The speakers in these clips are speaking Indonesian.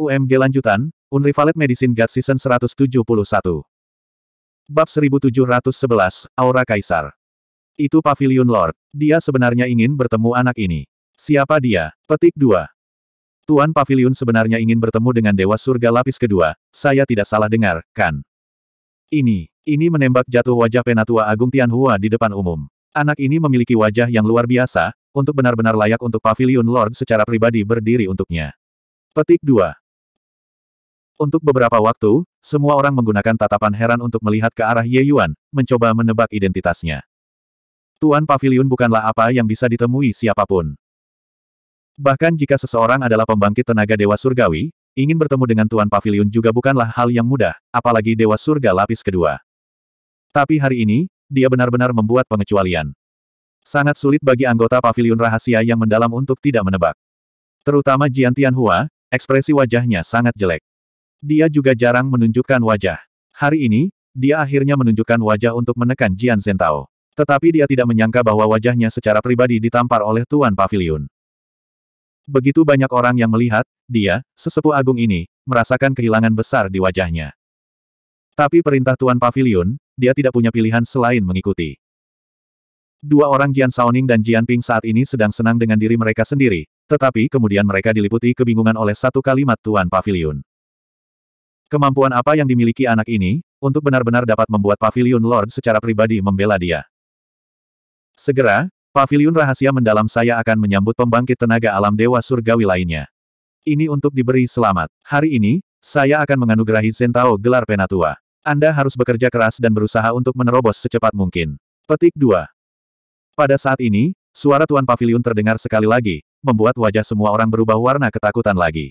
UMG lanjutan, Unrivaled Medicine God Season 171. Bab 1711, Aura Kaisar. Itu Pavilion Lord. Dia sebenarnya ingin bertemu anak ini. Siapa dia? Petik 2. Tuan Pavilion sebenarnya ingin bertemu dengan Dewa Surga Lapis kedua, saya tidak salah dengar, kan? Ini, ini menembak jatuh wajah Penatua Agung Tianhua di depan umum. Anak ini memiliki wajah yang luar biasa, untuk benar-benar layak untuk Pavilion Lord secara pribadi berdiri untuknya. Petik 2. Untuk beberapa waktu, semua orang menggunakan tatapan heran untuk melihat ke arah Ye Yuan, mencoba menebak identitasnya. Tuan Pavilion bukanlah apa yang bisa ditemui siapapun. Bahkan jika seseorang adalah pembangkit tenaga Dewa Surgawi, ingin bertemu dengan Tuan Pavilion juga bukanlah hal yang mudah, apalagi Dewa Surga lapis kedua. Tapi hari ini, dia benar-benar membuat pengecualian. Sangat sulit bagi anggota pavilion rahasia yang mendalam untuk tidak menebak. Terutama Jian Tianhua, ekspresi wajahnya sangat jelek. Dia juga jarang menunjukkan wajah. Hari ini, dia akhirnya menunjukkan wajah untuk menekan Jian Zentao. Tetapi dia tidak menyangka bahwa wajahnya secara pribadi ditampar oleh Tuan Pavilion. Begitu banyak orang yang melihat, dia, sesepuh agung ini, merasakan kehilangan besar di wajahnya. Tapi perintah Tuan Pavilion, dia tidak punya pilihan selain mengikuti. Dua orang Jian Saoning dan Jian Ping saat ini sedang senang dengan diri mereka sendiri, tetapi kemudian mereka diliputi kebingungan oleh satu kalimat Tuan Pavilion. Kemampuan apa yang dimiliki anak ini, untuk benar-benar dapat membuat Pavilion Lord secara pribadi membela dia. Segera, Pavilion rahasia mendalam saya akan menyambut pembangkit tenaga alam Dewa Surgawi lainnya. Ini untuk diberi selamat. Hari ini, saya akan menganugerahi Zentao gelar Penatua. Anda harus bekerja keras dan berusaha untuk menerobos secepat mungkin. Petik 2. Pada saat ini, suara Tuan Pavilion terdengar sekali lagi, membuat wajah semua orang berubah warna ketakutan lagi.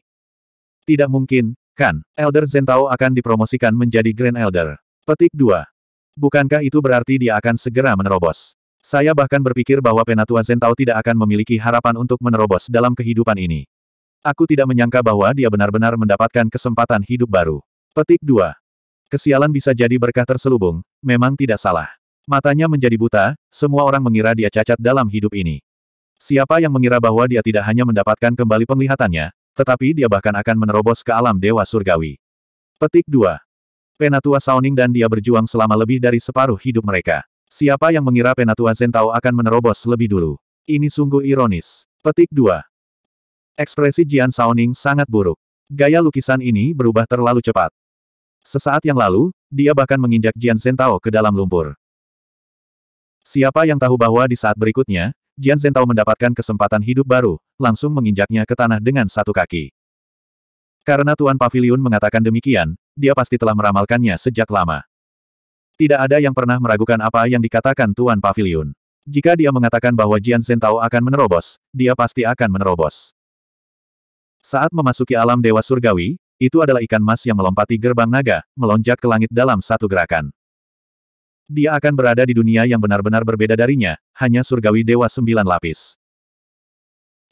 Tidak mungkin, Kan, Elder Zentao akan dipromosikan menjadi Grand Elder. Petik 2. Bukankah itu berarti dia akan segera menerobos? Saya bahkan berpikir bahwa Penatua Zentao tidak akan memiliki harapan untuk menerobos dalam kehidupan ini. Aku tidak menyangka bahwa dia benar-benar mendapatkan kesempatan hidup baru. Petik 2. Kesialan bisa jadi berkah terselubung, memang tidak salah. Matanya menjadi buta, semua orang mengira dia cacat dalam hidup ini. Siapa yang mengira bahwa dia tidak hanya mendapatkan kembali penglihatannya, tetapi dia bahkan akan menerobos ke alam dewa surgawi. Petik 2. Penatua Saoning dan dia berjuang selama lebih dari separuh hidup mereka. Siapa yang mengira Penatua Zentao akan menerobos lebih dulu? Ini sungguh ironis. Petik 2. Ekspresi Jian Saoning sangat buruk. Gaya lukisan ini berubah terlalu cepat. Sesaat yang lalu, dia bahkan menginjak Jian Zentao ke dalam lumpur. Siapa yang tahu bahwa di saat berikutnya, Jian Zentao mendapatkan kesempatan hidup baru, langsung menginjaknya ke tanah dengan satu kaki. Karena Tuan Pavilion mengatakan demikian, dia pasti telah meramalkannya sejak lama. Tidak ada yang pernah meragukan apa yang dikatakan Tuan Pavilion. Jika dia mengatakan bahwa Jian Zentao akan menerobos, dia pasti akan menerobos. Saat memasuki alam Dewa Surgawi, itu adalah ikan mas yang melompati gerbang naga, melonjak ke langit dalam satu gerakan. Dia akan berada di dunia yang benar-benar berbeda darinya, hanya surgawi dewa sembilan lapis.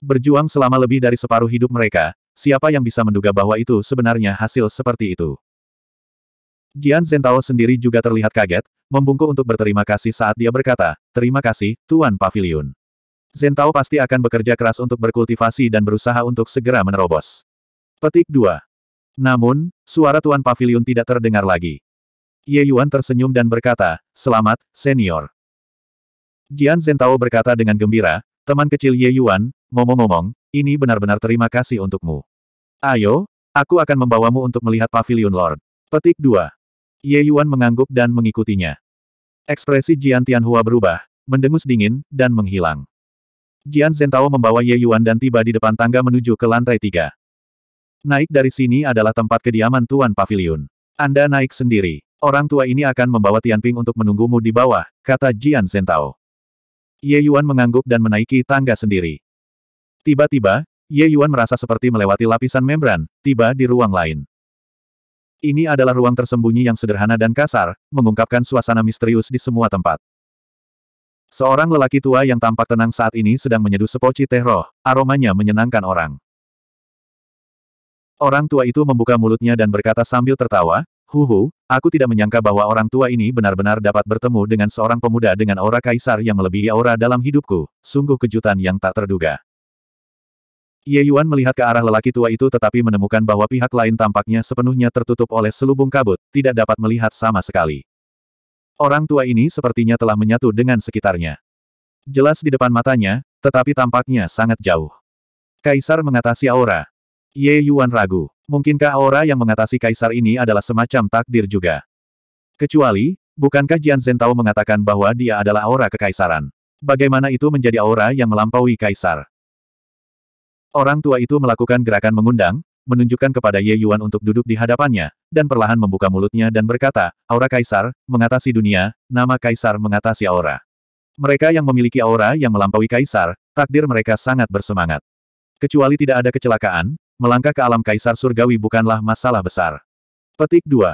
Berjuang selama lebih dari separuh hidup mereka, siapa yang bisa menduga bahwa itu sebenarnya hasil seperti itu? Jian Zentao sendiri juga terlihat kaget, membungkuk untuk berterima kasih saat dia berkata, Terima kasih, Tuan Pavilion. Zentao pasti akan bekerja keras untuk berkultivasi dan berusaha untuk segera menerobos. Petik 2. Namun, suara Tuan Pavilion tidak terdengar lagi. Ye Yuan tersenyum dan berkata, Selamat, senior. Jian Zentao berkata dengan gembira, teman kecil Ye Yuan, ngomong-ngomong, ini benar-benar terima kasih untukmu. Ayo, aku akan membawamu untuk melihat Pavilion Lord. Petik 2. Ye Yuan mengangguk dan mengikutinya. Ekspresi Jian Tianhua berubah, mendengus dingin, dan menghilang. Jian Zentao membawa Ye Yuan dan tiba di depan tangga menuju ke lantai tiga. Naik dari sini adalah tempat kediaman Tuan Pavilion. Anda naik sendiri. Orang tua ini akan membawa Tianping untuk menunggumu di bawah, kata Jian Zentao. Ye Yuan mengangguk dan menaiki tangga sendiri. Tiba-tiba, Ye Yuan merasa seperti melewati lapisan membran, tiba di ruang lain. Ini adalah ruang tersembunyi yang sederhana dan kasar, mengungkapkan suasana misterius di semua tempat. Seorang lelaki tua yang tampak tenang saat ini sedang menyeduh sepoci teh roh, aromanya menyenangkan orang. Orang tua itu membuka mulutnya dan berkata sambil tertawa, Huhu, aku tidak menyangka bahwa orang tua ini benar-benar dapat bertemu dengan seorang pemuda dengan aura kaisar yang melebihi aura dalam hidupku, sungguh kejutan yang tak terduga. Ye Yuan melihat ke arah lelaki tua itu tetapi menemukan bahwa pihak lain tampaknya sepenuhnya tertutup oleh selubung kabut, tidak dapat melihat sama sekali. Orang tua ini sepertinya telah menyatu dengan sekitarnya. Jelas di depan matanya, tetapi tampaknya sangat jauh. Kaisar mengatasi aura. Ye Yuan ragu. Mungkinkah aura yang mengatasi kaisar ini adalah semacam takdir juga? Kecuali, bukankah Jian Tao mengatakan bahwa dia adalah aura kekaisaran? Bagaimana itu menjadi aura yang melampaui kaisar? Orang tua itu melakukan gerakan mengundang, menunjukkan kepada Ye Yuan untuk duduk di hadapannya, dan perlahan membuka mulutnya dan berkata, aura kaisar, mengatasi dunia, nama kaisar mengatasi aura. Mereka yang memiliki aura yang melampaui kaisar, takdir mereka sangat bersemangat. Kecuali tidak ada kecelakaan, melangkah ke alam kaisar surgawi bukanlah masalah besar. Petik 2.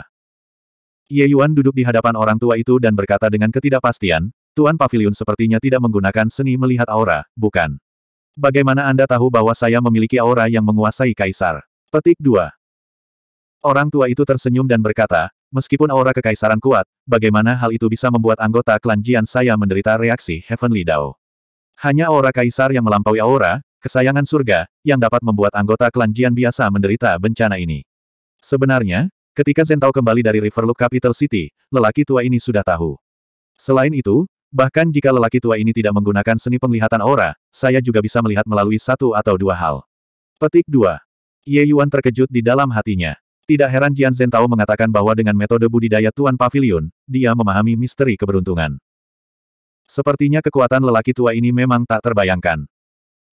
Ye Yuan duduk di hadapan orang tua itu dan berkata dengan ketidakpastian, Tuan Pavilion sepertinya tidak menggunakan seni melihat aura, bukan? Bagaimana Anda tahu bahwa saya memiliki aura yang menguasai kaisar? Petik 2. Orang tua itu tersenyum dan berkata, meskipun aura kekaisaran kuat, bagaimana hal itu bisa membuat anggota klan Jian saya menderita reaksi Heavenly Dao? Hanya aura kaisar yang melampaui aura, kesayangan surga, yang dapat membuat anggota klan Jian biasa menderita bencana ini. Sebenarnya, ketika Zentao kembali dari Riverloop Capital City, lelaki tua ini sudah tahu. Selain itu, bahkan jika lelaki tua ini tidak menggunakan seni penglihatan aura, saya juga bisa melihat melalui satu atau dua hal. Petik 2. Ye Yuan terkejut di dalam hatinya. Tidak heran Jian Zentao mengatakan bahwa dengan metode budidaya Tuan Pavilion, dia memahami misteri keberuntungan. Sepertinya kekuatan lelaki tua ini memang tak terbayangkan.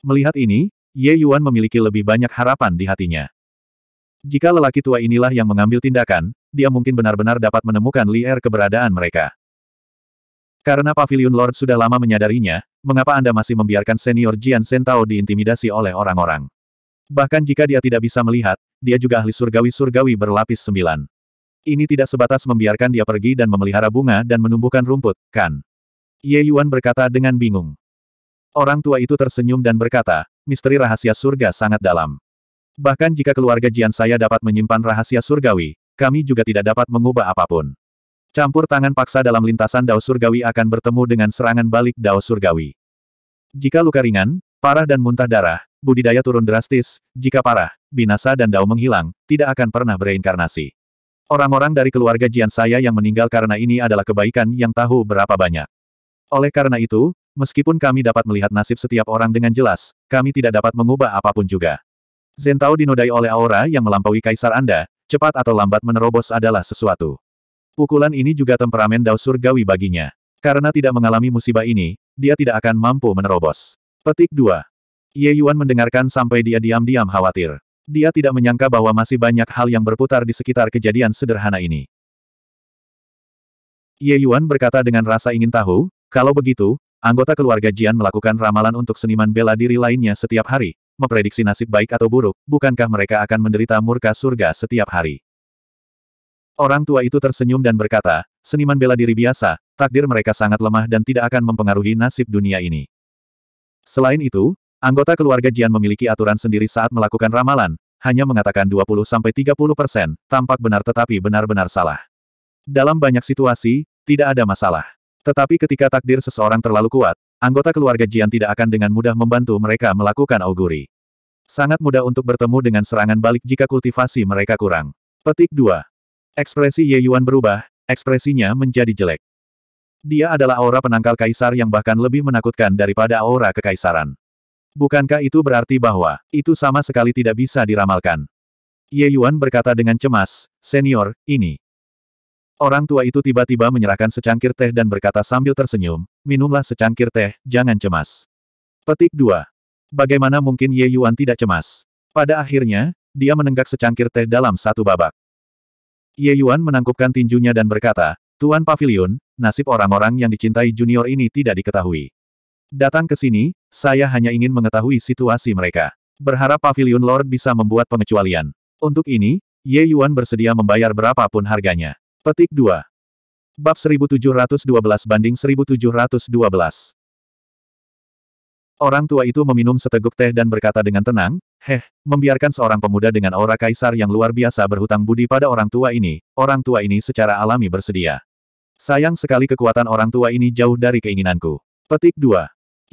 Melihat ini, Ye Yuan memiliki lebih banyak harapan di hatinya. Jika lelaki tua inilah yang mengambil tindakan, dia mungkin benar-benar dapat menemukan liar er keberadaan mereka. Karena Pavilion Lord sudah lama menyadarinya, mengapa Anda masih membiarkan senior Jian Sentao diintimidasi oleh orang-orang? Bahkan jika dia tidak bisa melihat, dia juga ahli surgawi-surgawi berlapis sembilan. Ini tidak sebatas membiarkan dia pergi dan memelihara bunga dan menumbuhkan rumput, kan? Ye Yuan berkata dengan bingung. Orang tua itu tersenyum dan berkata, misteri rahasia surga sangat dalam. Bahkan jika keluarga Jian saya dapat menyimpan rahasia surgawi, kami juga tidak dapat mengubah apapun. Campur tangan paksa dalam lintasan dao surgawi akan bertemu dengan serangan balik dao surgawi. Jika luka ringan, parah dan muntah darah, budidaya turun drastis, jika parah, binasa dan dao menghilang, tidak akan pernah bereinkarnasi. Orang-orang dari keluarga Jian saya yang meninggal karena ini adalah kebaikan yang tahu berapa banyak. Oleh karena itu, Meskipun kami dapat melihat nasib setiap orang dengan jelas, kami tidak dapat mengubah apapun juga. Zentau dinodai oleh aura yang melampaui kaisar Anda, cepat atau lambat menerobos adalah sesuatu. Pukulan ini juga temperamen dao surgawi baginya. Karena tidak mengalami musibah ini, dia tidak akan mampu menerobos. Petik 2. Ye Yuan mendengarkan sampai dia diam-diam khawatir. Dia tidak menyangka bahwa masih banyak hal yang berputar di sekitar kejadian sederhana ini. Ye Yuan berkata dengan rasa ingin tahu, kalau begitu, Anggota keluarga Jian melakukan ramalan untuk seniman bela diri lainnya setiap hari, memprediksi nasib baik atau buruk, bukankah mereka akan menderita murka surga setiap hari? Orang tua itu tersenyum dan berkata, seniman bela diri biasa, takdir mereka sangat lemah dan tidak akan mempengaruhi nasib dunia ini. Selain itu, anggota keluarga Jian memiliki aturan sendiri saat melakukan ramalan, hanya mengatakan 20-30 persen, tampak benar tetapi benar-benar salah. Dalam banyak situasi, tidak ada masalah. Tetapi ketika takdir seseorang terlalu kuat, anggota keluarga Jian tidak akan dengan mudah membantu mereka melakukan auguri. Sangat mudah untuk bertemu dengan serangan balik jika kultivasi mereka kurang. Petik 2. Ekspresi Ye Yuan berubah, ekspresinya menjadi jelek. Dia adalah aura penangkal kaisar yang bahkan lebih menakutkan daripada aura kekaisaran. Bukankah itu berarti bahwa itu sama sekali tidak bisa diramalkan? Ye Yuan berkata dengan cemas, Senior, ini Orang tua itu tiba-tiba menyerahkan secangkir teh dan berkata sambil tersenyum, minumlah secangkir teh, jangan cemas. Petik 2. Bagaimana mungkin Ye Yuan tidak cemas? Pada akhirnya, dia menenggak secangkir teh dalam satu babak. Ye Yuan menangkupkan tinjunya dan berkata, Tuan Pavilion, nasib orang-orang yang dicintai junior ini tidak diketahui. Datang ke sini, saya hanya ingin mengetahui situasi mereka. Berharap Pavilion Lord bisa membuat pengecualian. Untuk ini, Ye Yuan bersedia membayar berapapun harganya. Petik 2. Bab 1712 banding 1712. Orang tua itu meminum seteguk teh dan berkata dengan tenang, Heh, membiarkan seorang pemuda dengan aura kaisar yang luar biasa berhutang budi pada orang tua ini, orang tua ini secara alami bersedia. Sayang sekali kekuatan orang tua ini jauh dari keinginanku. Petik 2.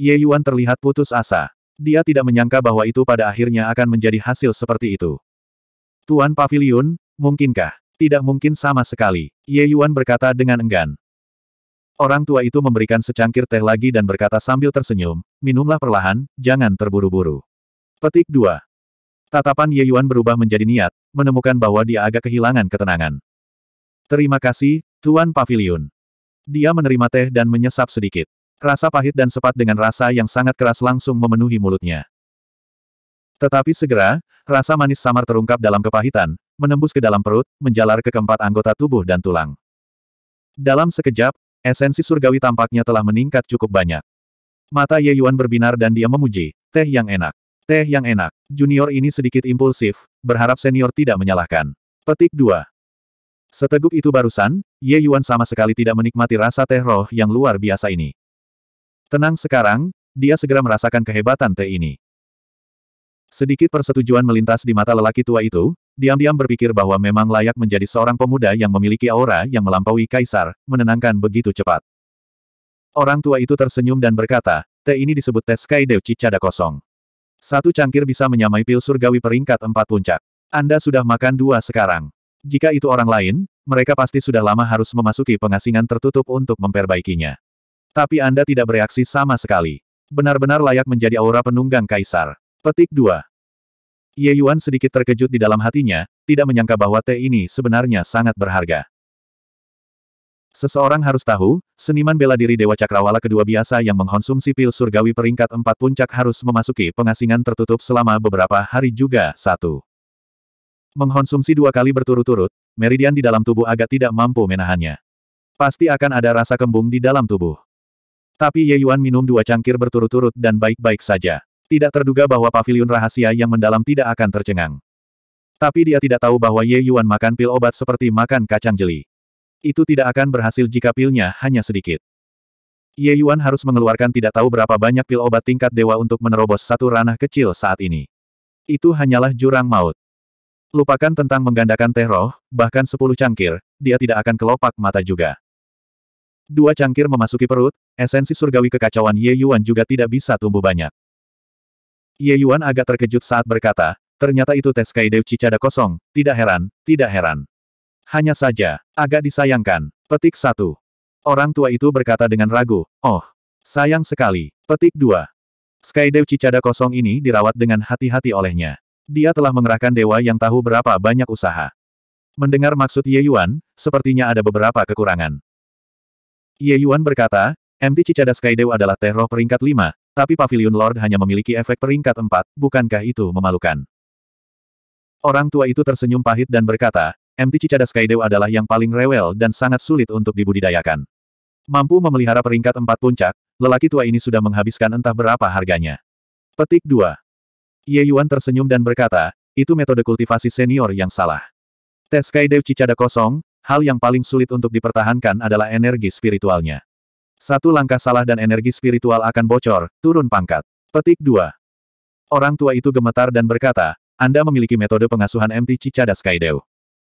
Ye Yuan terlihat putus asa. Dia tidak menyangka bahwa itu pada akhirnya akan menjadi hasil seperti itu. Tuan Pavilion, mungkinkah? Tidak mungkin sama sekali, Ye Yuan berkata dengan enggan. Orang tua itu memberikan secangkir teh lagi dan berkata sambil tersenyum, minumlah perlahan, jangan terburu-buru. Petik 2. Tatapan Ye Yuan berubah menjadi niat, menemukan bahwa dia agak kehilangan ketenangan. Terima kasih, Tuan Pavilion. Dia menerima teh dan menyesap sedikit. Rasa pahit dan sepat dengan rasa yang sangat keras langsung memenuhi mulutnya. Tetapi segera, rasa manis samar terungkap dalam kepahitan, menembus ke dalam perut, menjalar ke keempat anggota tubuh dan tulang. Dalam sekejap, esensi surgawi tampaknya telah meningkat cukup banyak. Mata Ye Yuan berbinar dan dia memuji, teh yang enak. Teh yang enak. Junior ini sedikit impulsif, berharap senior tidak menyalahkan. Petik 2. Seteguk itu barusan, Ye Yuan sama sekali tidak menikmati rasa teh roh yang luar biasa ini. Tenang sekarang, dia segera merasakan kehebatan teh ini. Sedikit persetujuan melintas di mata lelaki tua itu, diam-diam berpikir bahwa memang layak menjadi seorang pemuda yang memiliki aura yang melampaui kaisar, menenangkan begitu cepat. Orang tua itu tersenyum dan berkata, teh ini disebut tes Dew Cicada kosong. Satu cangkir bisa menyamai pil surgawi peringkat empat puncak. Anda sudah makan dua sekarang. Jika itu orang lain, mereka pasti sudah lama harus memasuki pengasingan tertutup untuk memperbaikinya. Tapi Anda tidak bereaksi sama sekali. Benar-benar layak menjadi aura penunggang kaisar. Petik 2. Ye Yuan sedikit terkejut di dalam hatinya, tidak menyangka bahwa teh ini sebenarnya sangat berharga. Seseorang harus tahu, seniman bela diri Dewa Cakrawala kedua biasa yang mengkonsumsi pil surgawi peringkat empat puncak harus memasuki pengasingan tertutup selama beberapa hari juga satu. Mengkonsumsi dua kali berturut-turut, meridian di dalam tubuh agak tidak mampu menahannya. Pasti akan ada rasa kembung di dalam tubuh. Tapi Ye Yuan minum dua cangkir berturut-turut dan baik-baik saja. Tidak terduga bahwa pavilion rahasia yang mendalam tidak akan tercengang. Tapi dia tidak tahu bahwa Ye Yuan makan pil obat seperti makan kacang jeli. Itu tidak akan berhasil jika pilnya hanya sedikit. Ye Yuan harus mengeluarkan tidak tahu berapa banyak pil obat tingkat dewa untuk menerobos satu ranah kecil saat ini. Itu hanyalah jurang maut. Lupakan tentang menggandakan teh roh, bahkan sepuluh cangkir, dia tidak akan kelopak mata juga. Dua cangkir memasuki perut, esensi surgawi kekacauan Ye Yuan juga tidak bisa tumbuh banyak. Ye Yuan agak terkejut saat berkata, ternyata itu tes Kaideu Cicada kosong, tidak heran, tidak heran. Hanya saja, agak disayangkan. Petik 1. Orang tua itu berkata dengan ragu, oh, sayang sekali. Petik 2. Skydew Cicada kosong ini dirawat dengan hati-hati olehnya. Dia telah mengerahkan dewa yang tahu berapa banyak usaha. Mendengar maksud Ye Yuan, sepertinya ada beberapa kekurangan. Ye Yuan berkata, MT Cicada Skydew adalah teh roh peringkat lima. Tapi Pavilion Lord hanya memiliki efek peringkat empat, bukankah itu memalukan? Orang tua itu tersenyum pahit dan berkata, MT Cicadas Kaideu adalah yang paling rewel dan sangat sulit untuk dibudidayakan. Mampu memelihara peringkat empat puncak, lelaki tua ini sudah menghabiskan entah berapa harganya. Petik 2. Ye Yuan tersenyum dan berkata, itu metode kultivasi senior yang salah. Tes Kaideu Cicada kosong, hal yang paling sulit untuk dipertahankan adalah energi spiritualnya. Satu langkah salah dan energi spiritual akan bocor, turun pangkat. Petik 2. Orang tua itu gemetar dan berkata, Anda memiliki metode pengasuhan MT Cicada Skydeu.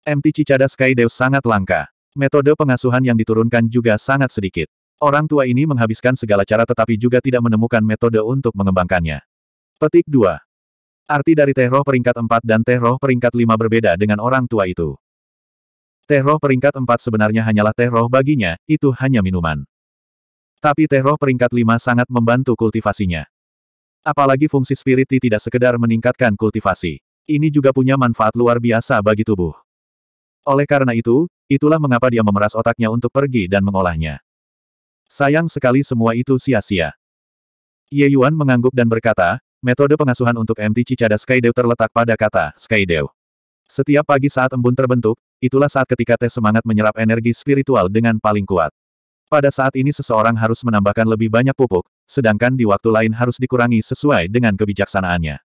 MT Cicada Skydeu sangat langka. Metode pengasuhan yang diturunkan juga sangat sedikit. Orang tua ini menghabiskan segala cara tetapi juga tidak menemukan metode untuk mengembangkannya. Petik 2. Arti dari teh roh peringkat 4 dan teh roh peringkat 5 berbeda dengan orang tua itu. Teh roh peringkat 4 sebenarnya hanyalah teh roh baginya, itu hanya minuman. Tapi teh roh peringkat lima sangat membantu kultivasinya. Apalagi fungsi spiriti tidak sekedar meningkatkan kultivasi. Ini juga punya manfaat luar biasa bagi tubuh. Oleh karena itu, itulah mengapa dia memeras otaknya untuk pergi dan mengolahnya. Sayang sekali semua itu sia-sia. Ye Yuan mengangguk dan berkata, metode pengasuhan untuk MT Cicada Skydew terletak pada kata Skydew. Setiap pagi saat embun terbentuk, itulah saat ketika teh semangat menyerap energi spiritual dengan paling kuat. Pada saat ini seseorang harus menambahkan lebih banyak pupuk, sedangkan di waktu lain harus dikurangi sesuai dengan kebijaksanaannya.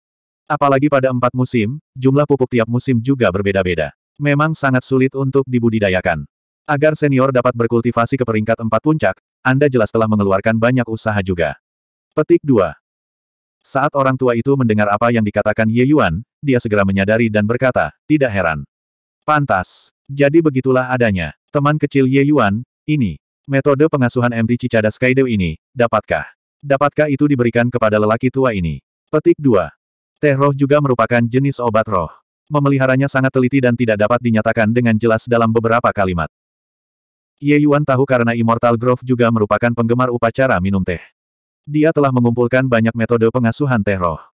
Apalagi pada empat musim, jumlah pupuk tiap musim juga berbeda-beda. Memang sangat sulit untuk dibudidayakan. Agar senior dapat berkultivasi ke peringkat empat puncak, Anda jelas telah mengeluarkan banyak usaha juga. Petik 2. Saat orang tua itu mendengar apa yang dikatakan Ye Yuan, dia segera menyadari dan berkata, tidak heran. Pantas. Jadi begitulah adanya. Teman kecil Ye Yuan, ini, Metode pengasuhan MT Cicada Skydew ini, dapatkah? Dapatkah itu diberikan kepada lelaki tua ini? Petik 2. Teh roh juga merupakan jenis obat roh. Memeliharanya sangat teliti dan tidak dapat dinyatakan dengan jelas dalam beberapa kalimat. Ye Yuan tahu karena Immortal Grove juga merupakan penggemar upacara minum teh. Dia telah mengumpulkan banyak metode pengasuhan teh roh.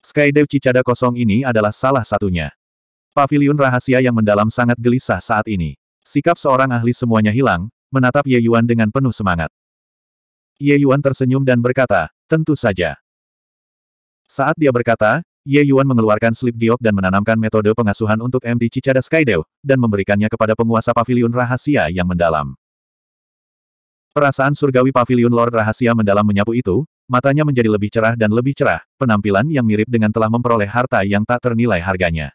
Skydew Cicada kosong ini adalah salah satunya. Pavilion rahasia yang mendalam sangat gelisah saat ini. Sikap seorang ahli semuanya hilang, menatap Ye Yuan dengan penuh semangat. Ye Yuan tersenyum dan berkata, tentu saja. Saat dia berkata, Ye Yuan mengeluarkan slip giok dan menanamkan metode pengasuhan untuk MT Cicada Skydeu, dan memberikannya kepada penguasa pavilion rahasia yang mendalam. Perasaan surgawi pavilion Lord rahasia mendalam menyapu itu, matanya menjadi lebih cerah dan lebih cerah, penampilan yang mirip dengan telah memperoleh harta yang tak ternilai harganya.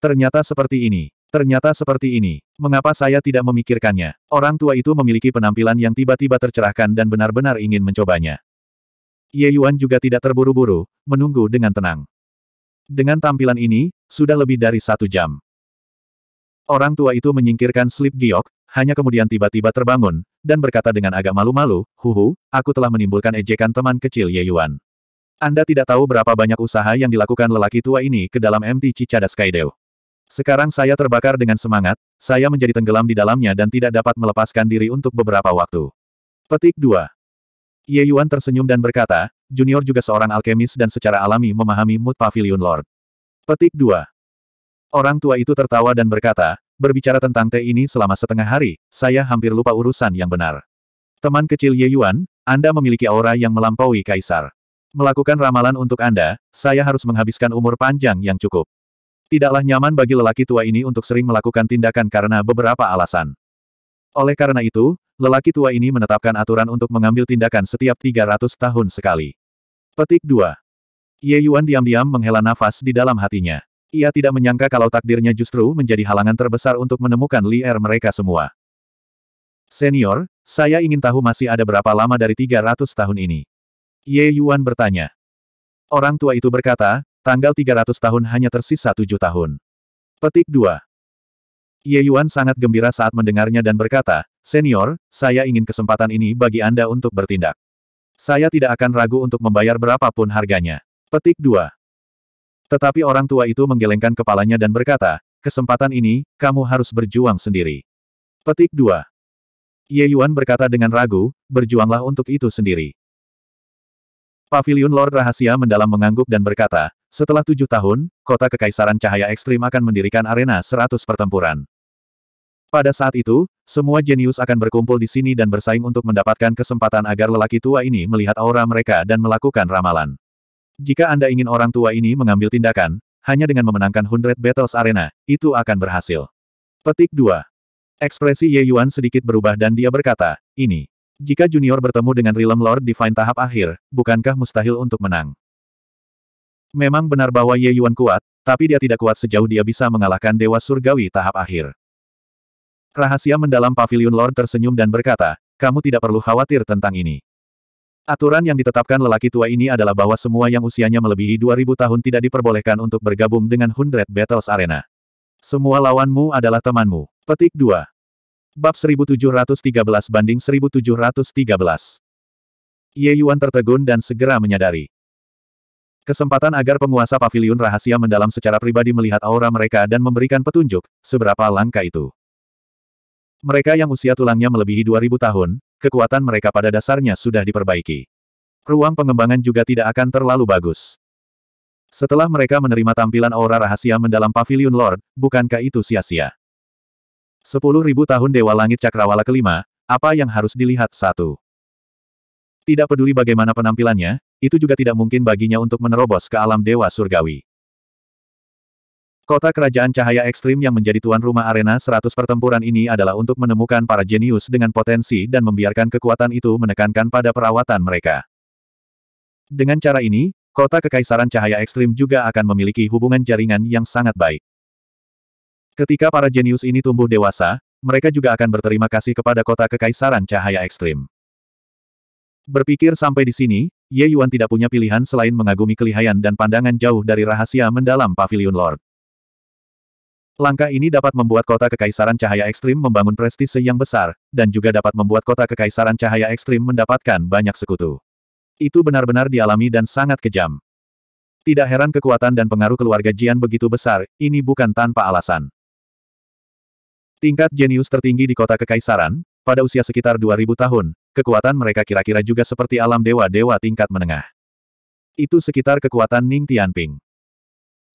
Ternyata seperti ini. Ternyata seperti ini. Mengapa saya tidak memikirkannya? Orang tua itu memiliki penampilan yang tiba-tiba tercerahkan dan benar-benar ingin mencobanya. Ye Yuan juga tidak terburu-buru, menunggu dengan tenang. Dengan tampilan ini, sudah lebih dari satu jam. Orang tua itu menyingkirkan slip giok, hanya kemudian tiba-tiba terbangun, dan berkata dengan agak malu-malu, Huhu, aku telah menimbulkan ejekan teman kecil Ye Yuan. Anda tidak tahu berapa banyak usaha yang dilakukan lelaki tua ini ke dalam MT Cicada Skydeo. Sekarang saya terbakar dengan semangat, saya menjadi tenggelam di dalamnya dan tidak dapat melepaskan diri untuk beberapa waktu. Petik 2. Ye Yuan tersenyum dan berkata, Junior juga seorang alkemis dan secara alami memahami mood Pavilion Lord. Petik 2. Orang tua itu tertawa dan berkata, berbicara tentang teh ini selama setengah hari, saya hampir lupa urusan yang benar. Teman kecil Ye Yuan, Anda memiliki aura yang melampaui kaisar. Melakukan ramalan untuk Anda, saya harus menghabiskan umur panjang yang cukup. Tidaklah nyaman bagi lelaki tua ini untuk sering melakukan tindakan karena beberapa alasan. Oleh karena itu, lelaki tua ini menetapkan aturan untuk mengambil tindakan setiap 300 tahun sekali. Petik 2. Ye Yuan diam-diam menghela nafas di dalam hatinya. Ia tidak menyangka kalau takdirnya justru menjadi halangan terbesar untuk menemukan liar mereka semua. Senior, saya ingin tahu masih ada berapa lama dari 300 tahun ini. Ye Yuan bertanya. Orang tua itu berkata, Tanggal 300 tahun hanya tersisa 7 tahun. Petik 2. Ye Yuan sangat gembira saat mendengarnya dan berkata, Senior, saya ingin kesempatan ini bagi Anda untuk bertindak. Saya tidak akan ragu untuk membayar berapapun harganya. Petik 2. Tetapi orang tua itu menggelengkan kepalanya dan berkata, kesempatan ini, kamu harus berjuang sendiri. Petik 2. Ye Yuan berkata dengan ragu, berjuanglah untuk itu sendiri. Pavilion Lord Rahasia mendalam mengangguk dan berkata, setelah tujuh tahun, kota Kekaisaran Cahaya Ekstrim akan mendirikan arena seratus pertempuran. Pada saat itu, semua jenius akan berkumpul di sini dan bersaing untuk mendapatkan kesempatan agar lelaki tua ini melihat aura mereka dan melakukan ramalan. Jika Anda ingin orang tua ini mengambil tindakan, hanya dengan memenangkan Hundred Battles Arena, itu akan berhasil. Petik 2. Ekspresi Ye Yuan sedikit berubah dan dia berkata, ini. Jika junior bertemu dengan Realm Lord di Divine tahap akhir, bukankah mustahil untuk menang? Memang benar bahwa Ye Yuan kuat, tapi dia tidak kuat sejauh dia bisa mengalahkan Dewa Surgawi tahap akhir. Rahasia mendalam Pavilion Lord tersenyum dan berkata, kamu tidak perlu khawatir tentang ini. Aturan yang ditetapkan lelaki tua ini adalah bahwa semua yang usianya melebihi 2000 tahun tidak diperbolehkan untuk bergabung dengan Hundred Battles Arena. Semua lawanmu adalah temanmu. Petik 2. Bab 1713 banding 1713. Ye Yuan tertegun dan segera menyadari. Kesempatan agar penguasa pavilion rahasia mendalam secara pribadi melihat aura mereka dan memberikan petunjuk, seberapa langka itu. Mereka yang usia tulangnya melebihi 2000 tahun, kekuatan mereka pada dasarnya sudah diperbaiki. Ruang pengembangan juga tidak akan terlalu bagus. Setelah mereka menerima tampilan aura rahasia mendalam pavilion Lord, bukankah itu sia-sia? Sepuluh ribu tahun Dewa Langit Cakrawala kelima, apa yang harus dilihat satu? Tidak peduli bagaimana penampilannya, itu juga tidak mungkin baginya untuk menerobos ke alam dewa surgawi. Kota Kerajaan Cahaya Ekstrim yang menjadi tuan rumah arena 100 pertempuran ini adalah untuk menemukan para jenius dengan potensi dan membiarkan kekuatan itu menekankan pada perawatan mereka. Dengan cara ini, kota Kekaisaran Cahaya Ekstrim juga akan memiliki hubungan jaringan yang sangat baik. Ketika para jenius ini tumbuh dewasa, mereka juga akan berterima kasih kepada kota Kekaisaran Cahaya Ekstrim. Berpikir sampai di sini, Ye Yuan tidak punya pilihan selain mengagumi kelihayan dan pandangan jauh dari rahasia mendalam Pavilion Lord. Langkah ini dapat membuat kota kekaisaran cahaya ekstrim membangun prestise yang besar, dan juga dapat membuat kota kekaisaran cahaya ekstrim mendapatkan banyak sekutu. Itu benar-benar dialami dan sangat kejam. Tidak heran kekuatan dan pengaruh keluarga Jian begitu besar, ini bukan tanpa alasan. Tingkat jenius tertinggi di kota kekaisaran, pada usia sekitar 2000 tahun, kekuatan mereka kira-kira juga seperti alam dewa-dewa tingkat menengah. Itu sekitar kekuatan Ning Tianping.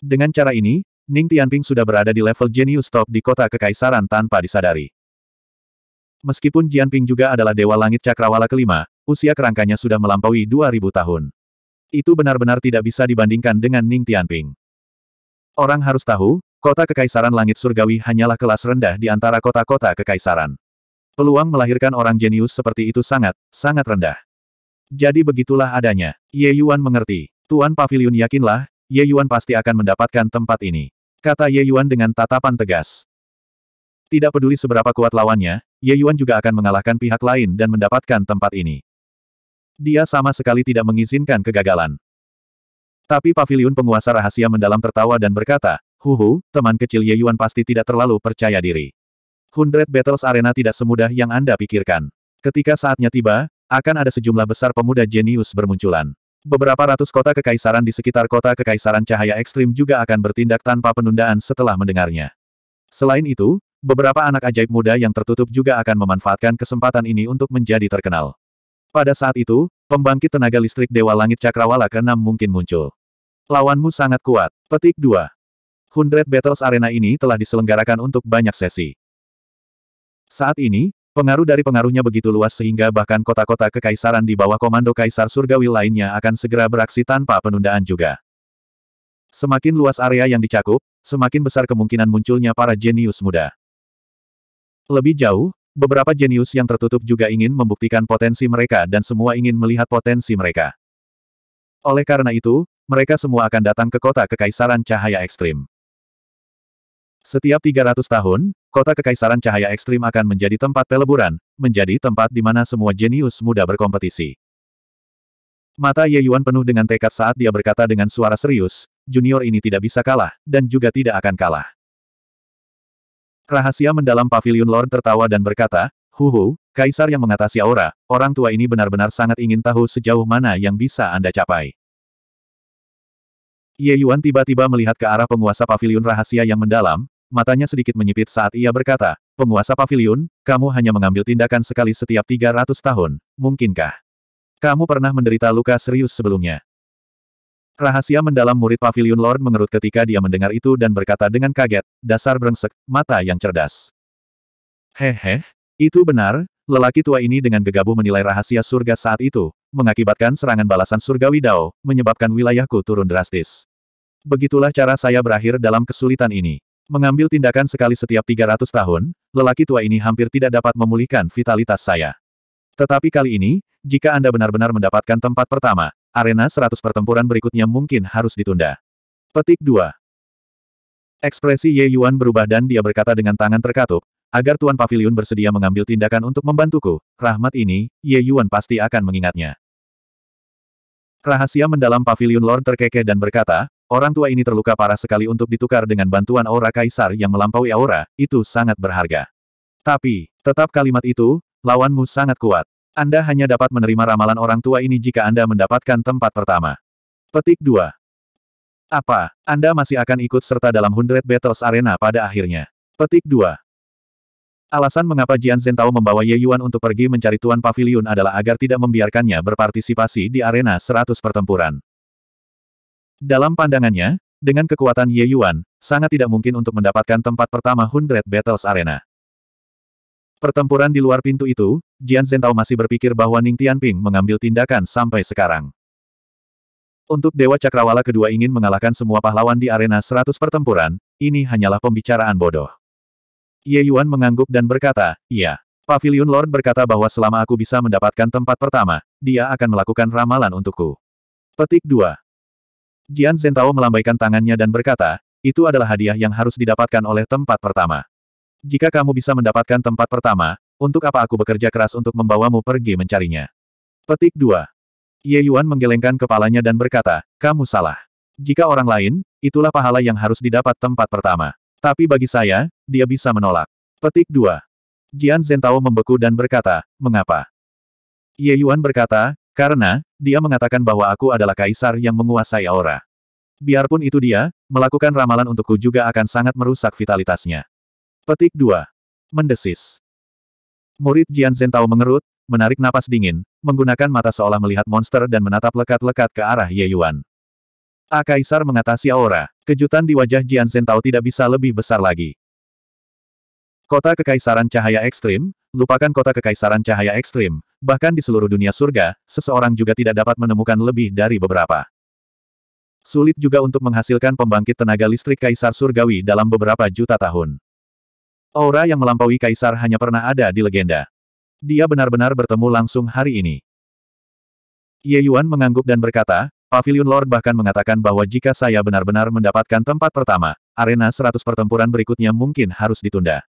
Dengan cara ini, Ning Tianping sudah berada di level genius top di kota kekaisaran tanpa disadari. Meskipun Jianping juga adalah dewa langit cakrawala kelima, usia kerangkanya sudah melampaui 2000 tahun. Itu benar-benar tidak bisa dibandingkan dengan Ning Tianping. Orang harus tahu, kota kekaisaran langit surgawi hanyalah kelas rendah di antara kota-kota kekaisaran. Peluang melahirkan orang jenius seperti itu sangat, sangat rendah. Jadi begitulah adanya. Ye Yuan mengerti. Tuan Pavilion yakinlah, Ye Yuan pasti akan mendapatkan tempat ini. Kata Ye Yuan dengan tatapan tegas. Tidak peduli seberapa kuat lawannya, Ye Yuan juga akan mengalahkan pihak lain dan mendapatkan tempat ini. Dia sama sekali tidak mengizinkan kegagalan. Tapi pavilion penguasa rahasia mendalam tertawa dan berkata, Huhu, teman kecil Ye Yuan pasti tidak terlalu percaya diri. Hundred Battles Arena tidak semudah yang Anda pikirkan. Ketika saatnya tiba, akan ada sejumlah besar pemuda jenius bermunculan. Beberapa ratus kota kekaisaran di sekitar kota kekaisaran cahaya ekstrim juga akan bertindak tanpa penundaan setelah mendengarnya. Selain itu, beberapa anak ajaib muda yang tertutup juga akan memanfaatkan kesempatan ini untuk menjadi terkenal. Pada saat itu, pembangkit tenaga listrik Dewa Langit Cakrawala ke-6 mungkin muncul. Lawanmu sangat kuat. Petik 2. Hundred Battles Arena ini telah diselenggarakan untuk banyak sesi. Saat ini, pengaruh dari pengaruhnya begitu luas sehingga bahkan kota-kota kekaisaran di bawah komando Kaisar Surgawi lainnya akan segera beraksi tanpa penundaan juga. Semakin luas area yang dicakup, semakin besar kemungkinan munculnya para jenius muda. Lebih jauh, beberapa jenius yang tertutup juga ingin membuktikan potensi mereka dan semua ingin melihat potensi mereka. Oleh karena itu, mereka semua akan datang ke kota Kekaisaran Cahaya Ekstrim. Setiap 300 tahun, kota kekaisaran cahaya ekstrim akan menjadi tempat peleburan, menjadi tempat di mana semua jenius muda berkompetisi. Mata Ye Yuan penuh dengan tekad saat dia berkata dengan suara serius, junior ini tidak bisa kalah, dan juga tidak akan kalah. Rahasia mendalam Pavilion Lord tertawa dan berkata, Huhu, kaisar yang mengatasi aura, orang tua ini benar-benar sangat ingin tahu sejauh mana yang bisa Anda capai. Ye Yuan tiba-tiba melihat ke arah penguasa Pavilion Rahasia yang mendalam, matanya sedikit menyipit saat ia berkata, penguasa pavilion, kamu hanya mengambil tindakan sekali setiap 300 tahun, mungkinkah? Kamu pernah menderita luka serius sebelumnya. Rahasia mendalam murid pavilion Lord mengerut ketika dia mendengar itu dan berkata dengan kaget, dasar brengsek, mata yang cerdas. Hehe, itu benar, lelaki tua ini dengan gegabah menilai rahasia surga saat itu, mengakibatkan serangan balasan surgawi Dao, menyebabkan wilayahku turun drastis. Begitulah cara saya berakhir dalam kesulitan ini. Mengambil tindakan sekali setiap 300 tahun, lelaki tua ini hampir tidak dapat memulihkan vitalitas saya. Tetapi kali ini, jika Anda benar-benar mendapatkan tempat pertama, arena 100 pertempuran berikutnya mungkin harus ditunda. Petik 2. Ekspresi Ye Yuan berubah dan dia berkata dengan tangan terkatup, agar Tuan Pavilion bersedia mengambil tindakan untuk membantuku, rahmat ini, Ye Yuan pasti akan mengingatnya. Rahasia mendalam Pavilion Lord terkekeh dan berkata, Orang tua ini terluka parah sekali untuk ditukar dengan bantuan aura kaisar yang melampaui aura, itu sangat berharga. Tapi, tetap kalimat itu, lawanmu sangat kuat. Anda hanya dapat menerima ramalan orang tua ini jika Anda mendapatkan tempat pertama. Petik 2. Apa, Anda masih akan ikut serta dalam hundred Battles Arena pada akhirnya? Petik 2. Alasan mengapa Jian Zhentao membawa Ye Yuan untuk pergi mencari Tuan Pavilion adalah agar tidak membiarkannya berpartisipasi di arena 100 pertempuran. Dalam pandangannya, dengan kekuatan Ye Yuan, sangat tidak mungkin untuk mendapatkan tempat pertama Hundred Battles Arena. Pertempuran di luar pintu itu, Jian Zhentao masih berpikir bahwa Ning Tianping mengambil tindakan sampai sekarang. Untuk Dewa Cakrawala kedua ingin mengalahkan semua pahlawan di arena 100 pertempuran, ini hanyalah pembicaraan bodoh. Ye Yuan mengangguk dan berkata, iya. Pavilion Lord berkata bahwa selama aku bisa mendapatkan tempat pertama, dia akan melakukan ramalan untukku. Petik 2. Jian Zentao melambaikan tangannya dan berkata, itu adalah hadiah yang harus didapatkan oleh tempat pertama. Jika kamu bisa mendapatkan tempat pertama, untuk apa aku bekerja keras untuk membawamu pergi mencarinya? Petik 2. Ye Yuan menggelengkan kepalanya dan berkata, kamu salah. Jika orang lain, itulah pahala yang harus didapat tempat pertama. Tapi bagi saya, dia bisa menolak. Petik 2. Jian Zentao membeku dan berkata, mengapa? Ye Yuan berkata, karena, dia mengatakan bahwa aku adalah kaisar yang menguasai aura. Biarpun itu dia, melakukan ramalan untukku juga akan sangat merusak vitalitasnya. Petik 2. Mendesis. Murid Jian Zentao mengerut, menarik napas dingin, menggunakan mata seolah melihat monster dan menatap lekat-lekat ke arah Ye Yuan. A Kaisar mengatasi aura, kejutan di wajah Jian Zentao tidak bisa lebih besar lagi. Kota Kekaisaran Cahaya Ekstrim, lupakan Kota Kekaisaran Cahaya Ekstrim, Bahkan di seluruh dunia surga, seseorang juga tidak dapat menemukan lebih dari beberapa. Sulit juga untuk menghasilkan pembangkit tenaga listrik kaisar surgawi dalam beberapa juta tahun. Aura yang melampaui kaisar hanya pernah ada di legenda. Dia benar-benar bertemu langsung hari ini. Ye Yuan mengangguk dan berkata, Pavilion Lord bahkan mengatakan bahwa jika saya benar-benar mendapatkan tempat pertama, arena 100 pertempuran berikutnya mungkin harus ditunda.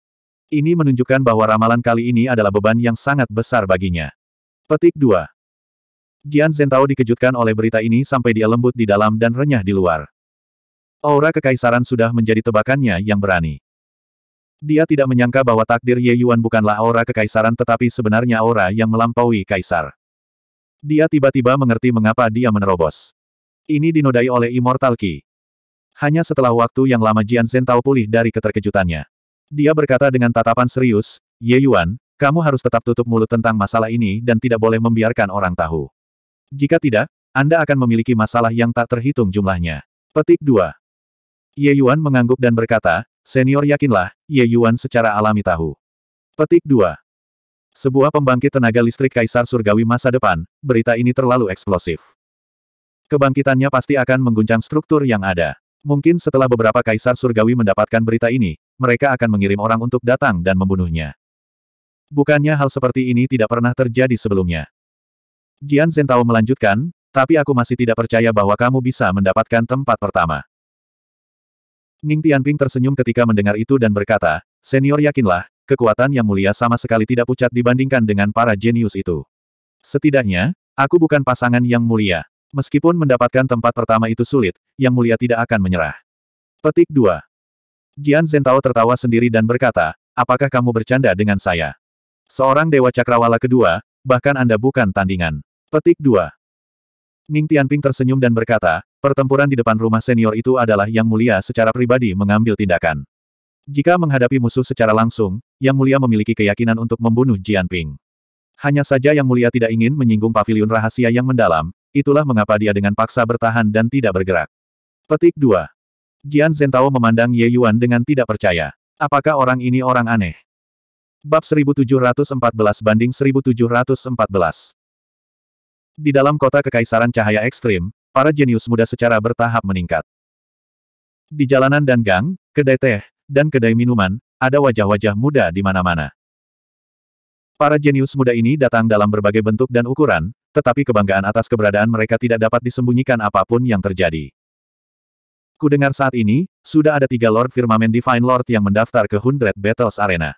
Ini menunjukkan bahwa ramalan kali ini adalah beban yang sangat besar baginya. Petik 2. Jian Zentao dikejutkan oleh berita ini sampai dia lembut di dalam dan renyah di luar. Aura kekaisaran sudah menjadi tebakannya yang berani. Dia tidak menyangka bahwa takdir Ye Yuan bukanlah aura kekaisaran tetapi sebenarnya aura yang melampaui kaisar. Dia tiba-tiba mengerti mengapa dia menerobos. Ini dinodai oleh Immortal Ki. Hanya setelah waktu yang lama Jian Zentao pulih dari keterkejutannya. Dia berkata dengan tatapan serius, Ye Yuan, kamu harus tetap tutup mulut tentang masalah ini dan tidak boleh membiarkan orang tahu. Jika tidak, Anda akan memiliki masalah yang tak terhitung jumlahnya. Petik 2. Ye Yuan mengangguk dan berkata, senior yakinlah, Ye Yuan secara alami tahu. Petik 2. Sebuah pembangkit tenaga listrik Kaisar Surgawi masa depan, berita ini terlalu eksplosif. Kebangkitannya pasti akan mengguncang struktur yang ada. Mungkin setelah beberapa Kaisar Surgawi mendapatkan berita ini, mereka akan mengirim orang untuk datang dan membunuhnya. Bukannya hal seperti ini tidak pernah terjadi sebelumnya. Jian Zentao melanjutkan, tapi aku masih tidak percaya bahwa kamu bisa mendapatkan tempat pertama. Ning Tianping tersenyum ketika mendengar itu dan berkata, Senior yakinlah, kekuatan yang mulia sama sekali tidak pucat dibandingkan dengan para jenius itu. Setidaknya, aku bukan pasangan yang mulia. Meskipun mendapatkan tempat pertama itu sulit, yang mulia tidak akan menyerah. Petik 2. Jian Zentao tertawa sendiri dan berkata, apakah kamu bercanda dengan saya? Seorang Dewa Cakrawala kedua, bahkan Anda bukan tandingan. Petik 2. Ning Tianping tersenyum dan berkata, pertempuran di depan rumah senior itu adalah yang mulia secara pribadi mengambil tindakan. Jika menghadapi musuh secara langsung, yang mulia memiliki keyakinan untuk membunuh Jianping. Hanya saja yang mulia tidak ingin menyinggung pavilion rahasia yang mendalam, itulah mengapa dia dengan paksa bertahan dan tidak bergerak. Petik 2. Jian Zentao memandang Ye Yuan dengan tidak percaya. Apakah orang ini orang aneh? Bab 1714 banding 1714 Di dalam kota Kekaisaran Cahaya Ekstrim, para jenius muda secara bertahap meningkat. Di jalanan dan gang, kedai teh, dan kedai minuman, ada wajah-wajah muda di mana-mana. Para jenius muda ini datang dalam berbagai bentuk dan ukuran, tetapi kebanggaan atas keberadaan mereka tidak dapat disembunyikan apapun yang terjadi. Kudengar saat ini, sudah ada tiga Lord Firmament Divine Lord yang mendaftar ke Hundred Battles Arena.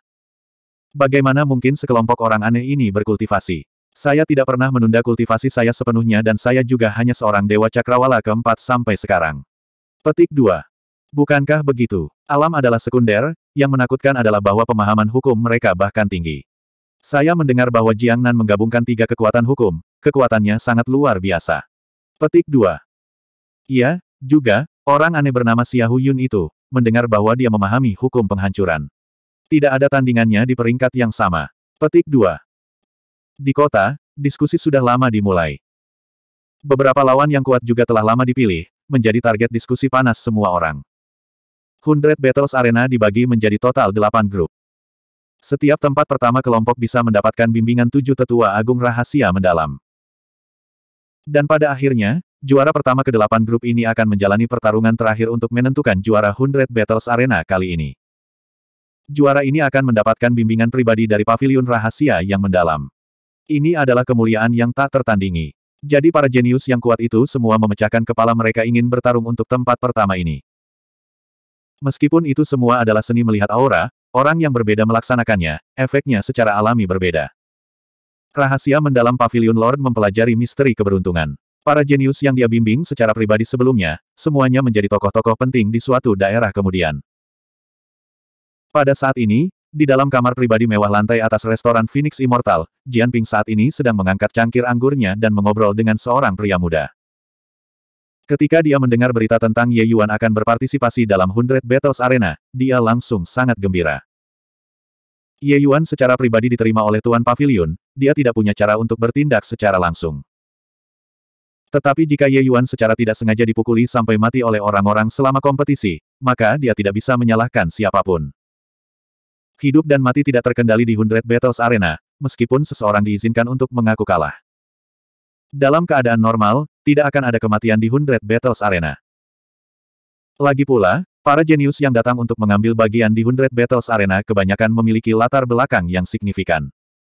Bagaimana mungkin sekelompok orang aneh ini berkultivasi? Saya tidak pernah menunda kultivasi saya sepenuhnya dan saya juga hanya seorang dewa cakrawala keempat sampai sekarang. Petik 2. Bukankah begitu? Alam adalah sekunder, yang menakutkan adalah bahwa pemahaman hukum mereka bahkan tinggi. Saya mendengar bahwa Jiang Nan menggabungkan tiga kekuatan hukum, kekuatannya sangat luar biasa. Petik 2. Iya, juga, orang aneh bernama Xiahu Yun itu, mendengar bahwa dia memahami hukum penghancuran. Tidak ada tandingannya di peringkat yang sama. Petik 2. Di kota, diskusi sudah lama dimulai. Beberapa lawan yang kuat juga telah lama dipilih, menjadi target diskusi panas semua orang. Hundred Battles Arena dibagi menjadi total delapan grup. Setiap tempat pertama kelompok bisa mendapatkan bimbingan tujuh tetua agung rahasia mendalam. Dan pada akhirnya, juara pertama ke delapan grup ini akan menjalani pertarungan terakhir untuk menentukan juara Hundred Battles Arena kali ini. Juara ini akan mendapatkan bimbingan pribadi dari pavilion rahasia yang mendalam. Ini adalah kemuliaan yang tak tertandingi. Jadi para jenius yang kuat itu semua memecahkan kepala mereka ingin bertarung untuk tempat pertama ini. Meskipun itu semua adalah seni melihat aura, orang yang berbeda melaksanakannya, efeknya secara alami berbeda. Rahasia mendalam Pavilion Lord mempelajari misteri keberuntungan. Para jenius yang dia bimbing secara pribadi sebelumnya, semuanya menjadi tokoh-tokoh penting di suatu daerah kemudian. Pada saat ini, di dalam kamar pribadi mewah lantai atas restoran Phoenix Immortal, Jian Ping saat ini sedang mengangkat cangkir anggurnya dan mengobrol dengan seorang pria muda. Ketika dia mendengar berita tentang Ye Yuan akan berpartisipasi dalam Hundred Battles Arena, dia langsung sangat gembira. Ye Yuan secara pribadi diterima oleh Tuan Pavilion, dia tidak punya cara untuk bertindak secara langsung. Tetapi jika Ye Yuan secara tidak sengaja dipukuli sampai mati oleh orang-orang selama kompetisi, maka dia tidak bisa menyalahkan siapapun. Hidup dan mati tidak terkendali di Hundred Battles Arena, meskipun seseorang diizinkan untuk mengaku kalah. Dalam keadaan normal, tidak akan ada kematian di Hundred Battles Arena. Lagi pula, para jenius yang datang untuk mengambil bagian di Hundred Battles Arena kebanyakan memiliki latar belakang yang signifikan.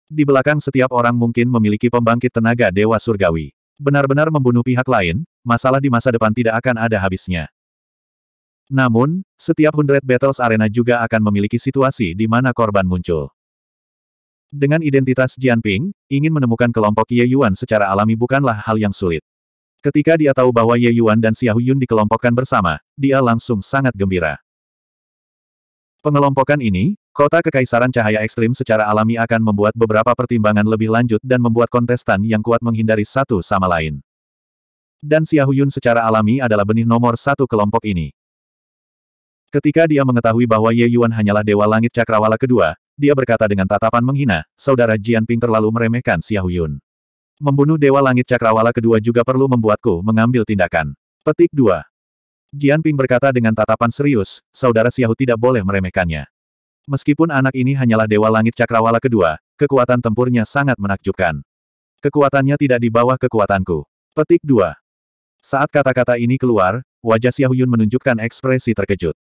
Di belakang setiap orang mungkin memiliki pembangkit tenaga Dewa Surgawi. Benar-benar membunuh pihak lain, masalah di masa depan tidak akan ada habisnya. Namun, setiap Hundred Battles Arena juga akan memiliki situasi di mana korban muncul. Dengan identitas Jianping, ingin menemukan kelompok Ye Yuan secara alami bukanlah hal yang sulit. Ketika dia tahu bahwa Ye Yuan dan Xiao Yun dikelompokkan bersama, dia langsung sangat gembira. Pengelompokan ini, kota kekaisaran cahaya ekstrim secara alami akan membuat beberapa pertimbangan lebih lanjut dan membuat kontestan yang kuat menghindari satu sama lain. Dan Xiao Yun secara alami adalah benih nomor satu kelompok ini. Ketika dia mengetahui bahwa Ye Yuan hanyalah Dewa Langit Cakrawala kedua, dia berkata dengan tatapan menghina, saudara Jian Ping terlalu meremehkan Xiao Yun. Membunuh Dewa Langit Cakrawala kedua juga perlu membuatku mengambil tindakan. Petik 2. Ping berkata dengan tatapan serius, saudara Xiao tidak boleh meremehkannya. Meskipun anak ini hanyalah Dewa Langit Cakrawala kedua, kekuatan tempurnya sangat menakjubkan. Kekuatannya tidak di bawah kekuatanku. Petik 2. Saat kata-kata ini keluar, wajah Xiao Yun menunjukkan ekspresi terkejut.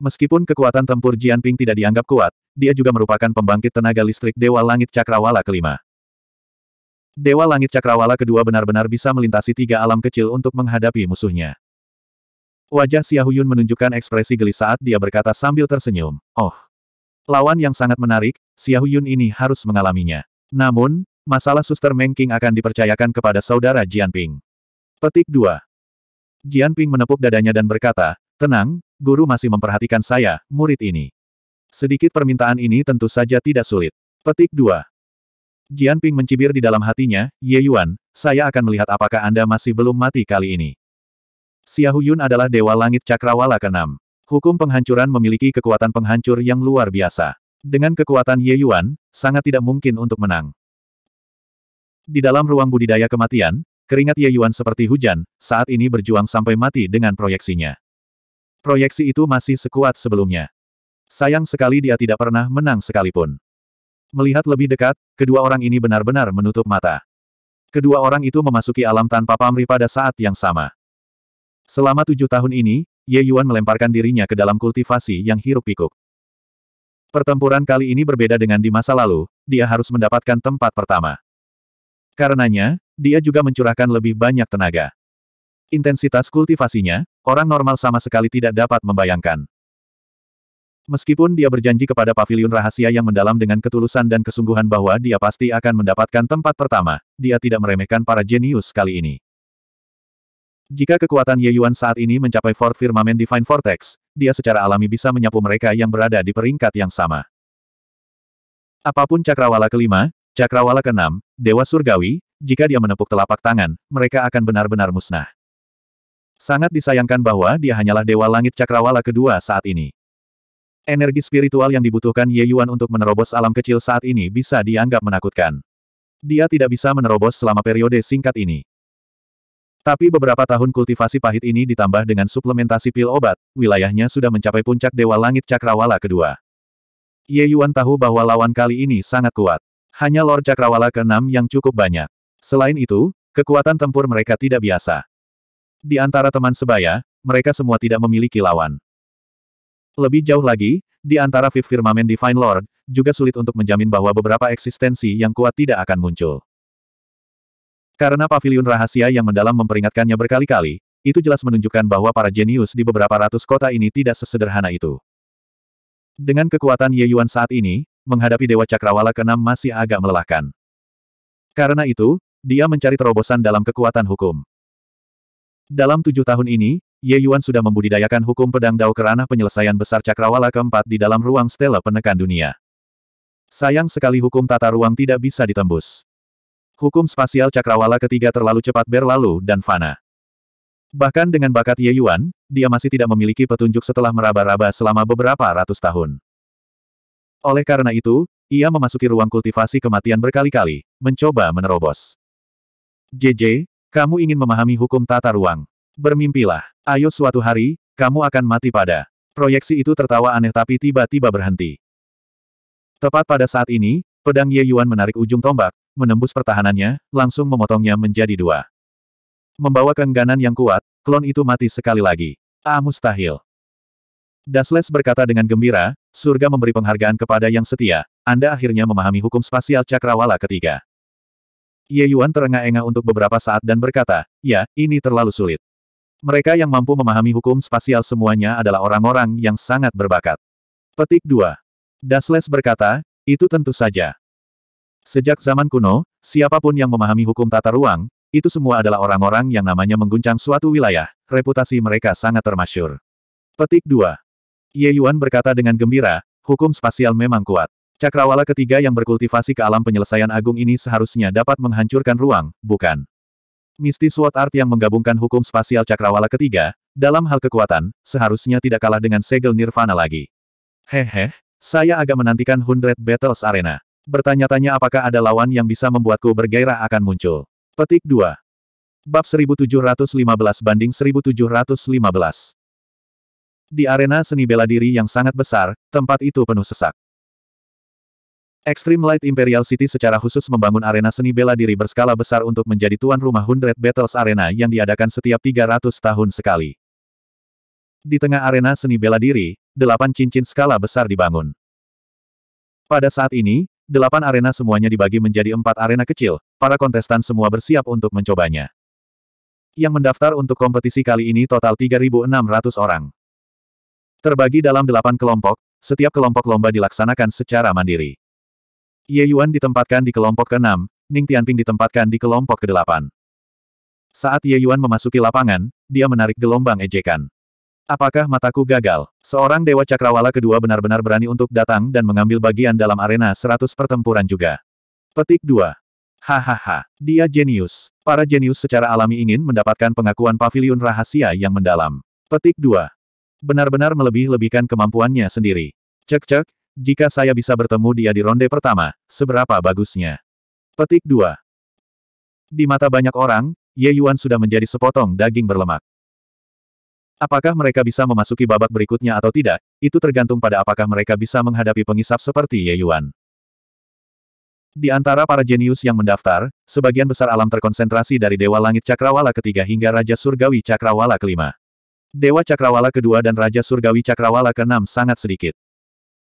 Meskipun kekuatan tempur Jian Ping tidak dianggap kuat, dia juga merupakan pembangkit tenaga listrik Dewa Langit Cakrawala kelima. Dewa Langit Cakrawala kedua benar-benar bisa melintasi tiga alam kecil untuk menghadapi musuhnya. Wajah Xiaoyun menunjukkan ekspresi geli saat dia berkata sambil tersenyum, Oh! Lawan yang sangat menarik, Xiaoyun ini harus mengalaminya. Namun, masalah suster Meng akan dipercayakan kepada saudara Jian Ping. Petik 2. Ping menepuk dadanya dan berkata, Tenang, guru masih memperhatikan saya, murid ini. Sedikit permintaan ini tentu saja tidak sulit. Petik 2. Jian Ping mencibir di dalam hatinya, Ye Yuan, saya akan melihat apakah Anda masih belum mati kali ini. Huyun adalah Dewa Langit Cakrawala ke-6. Hukum penghancuran memiliki kekuatan penghancur yang luar biasa. Dengan kekuatan Ye Yuan, sangat tidak mungkin untuk menang. Di dalam ruang budidaya kematian, keringat Ye Yuan seperti hujan, saat ini berjuang sampai mati dengan proyeksinya. Proyeksi itu masih sekuat sebelumnya. Sayang sekali dia tidak pernah menang sekalipun. Melihat lebih dekat, kedua orang ini benar-benar menutup mata. Kedua orang itu memasuki alam tanpa pamri pada saat yang sama. Selama tujuh tahun ini, Ye Yuan melemparkan dirinya ke dalam kultivasi yang hiruk-pikuk. Pertempuran kali ini berbeda dengan di masa lalu, dia harus mendapatkan tempat pertama. Karenanya, dia juga mencurahkan lebih banyak tenaga. Intensitas kultivasinya, orang normal sama sekali tidak dapat membayangkan. Meskipun dia berjanji kepada paviliun rahasia yang mendalam dengan ketulusan dan kesungguhan bahwa dia pasti akan mendapatkan tempat pertama, dia tidak meremehkan para jenius kali ini. Jika kekuatan Ye Yuan saat ini mencapai Fort Firmament Divine Vortex, dia secara alami bisa menyapu mereka yang berada di peringkat yang sama. Apapun cakrawala kelima, cakrawala keenam, Dewa Surgawi, jika dia menepuk telapak tangan, mereka akan benar-benar musnah. Sangat disayangkan bahwa dia hanyalah Dewa Langit Cakrawala kedua saat ini. Energi spiritual yang dibutuhkan Ye Yuan untuk menerobos alam kecil saat ini bisa dianggap menakutkan. Dia tidak bisa menerobos selama periode singkat ini. Tapi beberapa tahun kultivasi pahit ini ditambah dengan suplementasi pil obat, wilayahnya sudah mencapai puncak Dewa Langit Cakrawala kedua. Ye Yuan tahu bahwa lawan kali ini sangat kuat. Hanya Lord Cakrawala ke yang cukup banyak. Selain itu, kekuatan tempur mereka tidak biasa. Di antara teman sebaya, mereka semua tidak memiliki lawan. Lebih jauh lagi, di antara Fifth Firmament Divine Lord, juga sulit untuk menjamin bahwa beberapa eksistensi yang kuat tidak akan muncul. Karena pavilion rahasia yang mendalam memperingatkannya berkali-kali, itu jelas menunjukkan bahwa para jenius di beberapa ratus kota ini tidak sesederhana itu. Dengan kekuatan Ye Yuan saat ini, menghadapi Dewa Cakrawala ke-6 masih agak melelahkan. Karena itu, dia mencari terobosan dalam kekuatan hukum. Dalam tujuh tahun ini, Ye Yuan sudah membudidayakan hukum pedang Dao ke ranah penyelesaian besar cakrawala keempat di dalam ruang stela penekan dunia. Sayang sekali hukum tata ruang tidak bisa ditembus. Hukum spasial cakrawala ketiga terlalu cepat berlalu dan fana. Bahkan dengan bakat Ye Yuan, dia masih tidak memiliki petunjuk setelah meraba-raba selama beberapa ratus tahun. Oleh karena itu, ia memasuki ruang kultivasi kematian berkali-kali, mencoba menerobos. JJ, kamu ingin memahami hukum tata ruang. Bermimpilah. Ayo suatu hari, kamu akan mati pada. Proyeksi itu tertawa aneh tapi tiba-tiba berhenti. Tepat pada saat ini, pedang Ye Yuan menarik ujung tombak, menembus pertahanannya, langsung memotongnya menjadi dua. Membawa keengganan yang kuat, klon itu mati sekali lagi. Ah mustahil. Dasles berkata dengan gembira, surga memberi penghargaan kepada yang setia, Anda akhirnya memahami hukum spasial cakrawala ketiga. Ye Yuan terengah-engah untuk beberapa saat dan berkata, ya, ini terlalu sulit. Mereka yang mampu memahami hukum spasial semuanya adalah orang-orang yang sangat berbakat. Petik 2. Dasles berkata, itu tentu saja. Sejak zaman kuno, siapapun yang memahami hukum tata ruang, itu semua adalah orang-orang yang namanya mengguncang suatu wilayah, reputasi mereka sangat termasyur. Petik 2. Ye Yuan berkata dengan gembira, hukum spasial memang kuat. Cakrawala ketiga yang berkultivasi ke alam penyelesaian agung ini seharusnya dapat menghancurkan ruang, bukan? Misti Sword Art yang menggabungkan hukum spasial cakrawala ketiga, dalam hal kekuatan, seharusnya tidak kalah dengan segel Nirvana lagi. Hehe, saya agak menantikan Hundred Battles Arena. Bertanya-tanya apakah ada lawan yang bisa membuatku bergairah akan muncul. Petik 2. Bab 1715 banding 1715. Di arena seni bela diri yang sangat besar, tempat itu penuh sesak. Extreme Light Imperial City secara khusus membangun arena seni bela diri berskala besar untuk menjadi tuan rumah Hundred Battles Arena yang diadakan setiap 300 tahun sekali. Di tengah arena seni bela diri, delapan cincin skala besar dibangun. Pada saat ini, delapan arena semuanya dibagi menjadi empat arena kecil, para kontestan semua bersiap untuk mencobanya. Yang mendaftar untuk kompetisi kali ini total 3.600 orang. Terbagi dalam delapan kelompok, setiap kelompok lomba dilaksanakan secara mandiri. Ye Yuan ditempatkan di kelompok ke-6, Ning Tianping ditempatkan di kelompok ke-8. Saat Ye Yuan memasuki lapangan, dia menarik gelombang ejekan. Apakah mataku gagal? Seorang Dewa Cakrawala kedua benar-benar berani untuk datang dan mengambil bagian dalam arena 100 pertempuran juga. Petik 2. Hahaha, dia jenius. Para jenius secara alami ingin mendapatkan pengakuan pavilion rahasia yang mendalam. Petik 2. Benar-benar melebih-lebihkan kemampuannya sendiri. Cek-cek, jika saya bisa bertemu dia di ronde pertama, seberapa bagusnya. Petik 2. Di mata banyak orang, Ye Yuan sudah menjadi sepotong daging berlemak. Apakah mereka bisa memasuki babak berikutnya atau tidak, itu tergantung pada apakah mereka bisa menghadapi pengisap seperti Ye Yuan. Di antara para jenius yang mendaftar, sebagian besar alam terkonsentrasi dari Dewa Langit Cakrawala ketiga hingga Raja Surgawi Cakrawala kelima. Dewa Cakrawala kedua dan Raja Surgawi Cakrawala keenam sangat sedikit.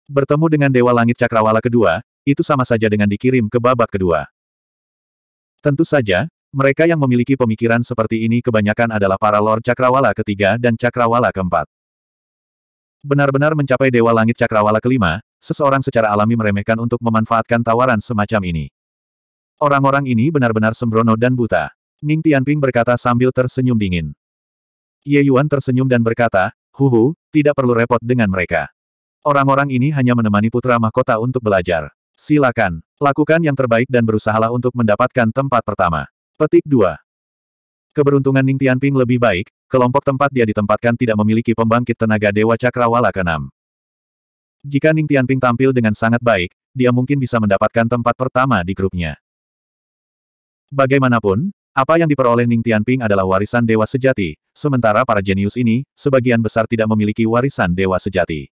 Bertemu dengan Dewa Langit Cakrawala kedua, itu sama saja dengan dikirim ke babak kedua. Tentu saja, mereka yang memiliki pemikiran seperti ini kebanyakan adalah para Lord Cakrawala ketiga dan Cakrawala keempat. Benar-benar mencapai Dewa Langit Cakrawala kelima, seseorang secara alami meremehkan untuk memanfaatkan tawaran semacam ini. Orang-orang ini benar-benar sembrono dan buta. Ning Tianping berkata sambil tersenyum dingin. Ye Yuan tersenyum dan berkata, Huhu, tidak perlu repot dengan mereka. Orang-orang ini hanya menemani putra mahkota untuk belajar. Silakan, lakukan yang terbaik dan berusahalah untuk mendapatkan tempat pertama. Petik 2. Keberuntungan Ning Tianping lebih baik, kelompok tempat dia ditempatkan tidak memiliki pembangkit tenaga Dewa Cakrawala ke-6. Jika Ning Tianping tampil dengan sangat baik, dia mungkin bisa mendapatkan tempat pertama di grupnya. Bagaimanapun, apa yang diperoleh Ning Tianping adalah warisan dewa sejati, sementara para jenius ini, sebagian besar tidak memiliki warisan dewa sejati.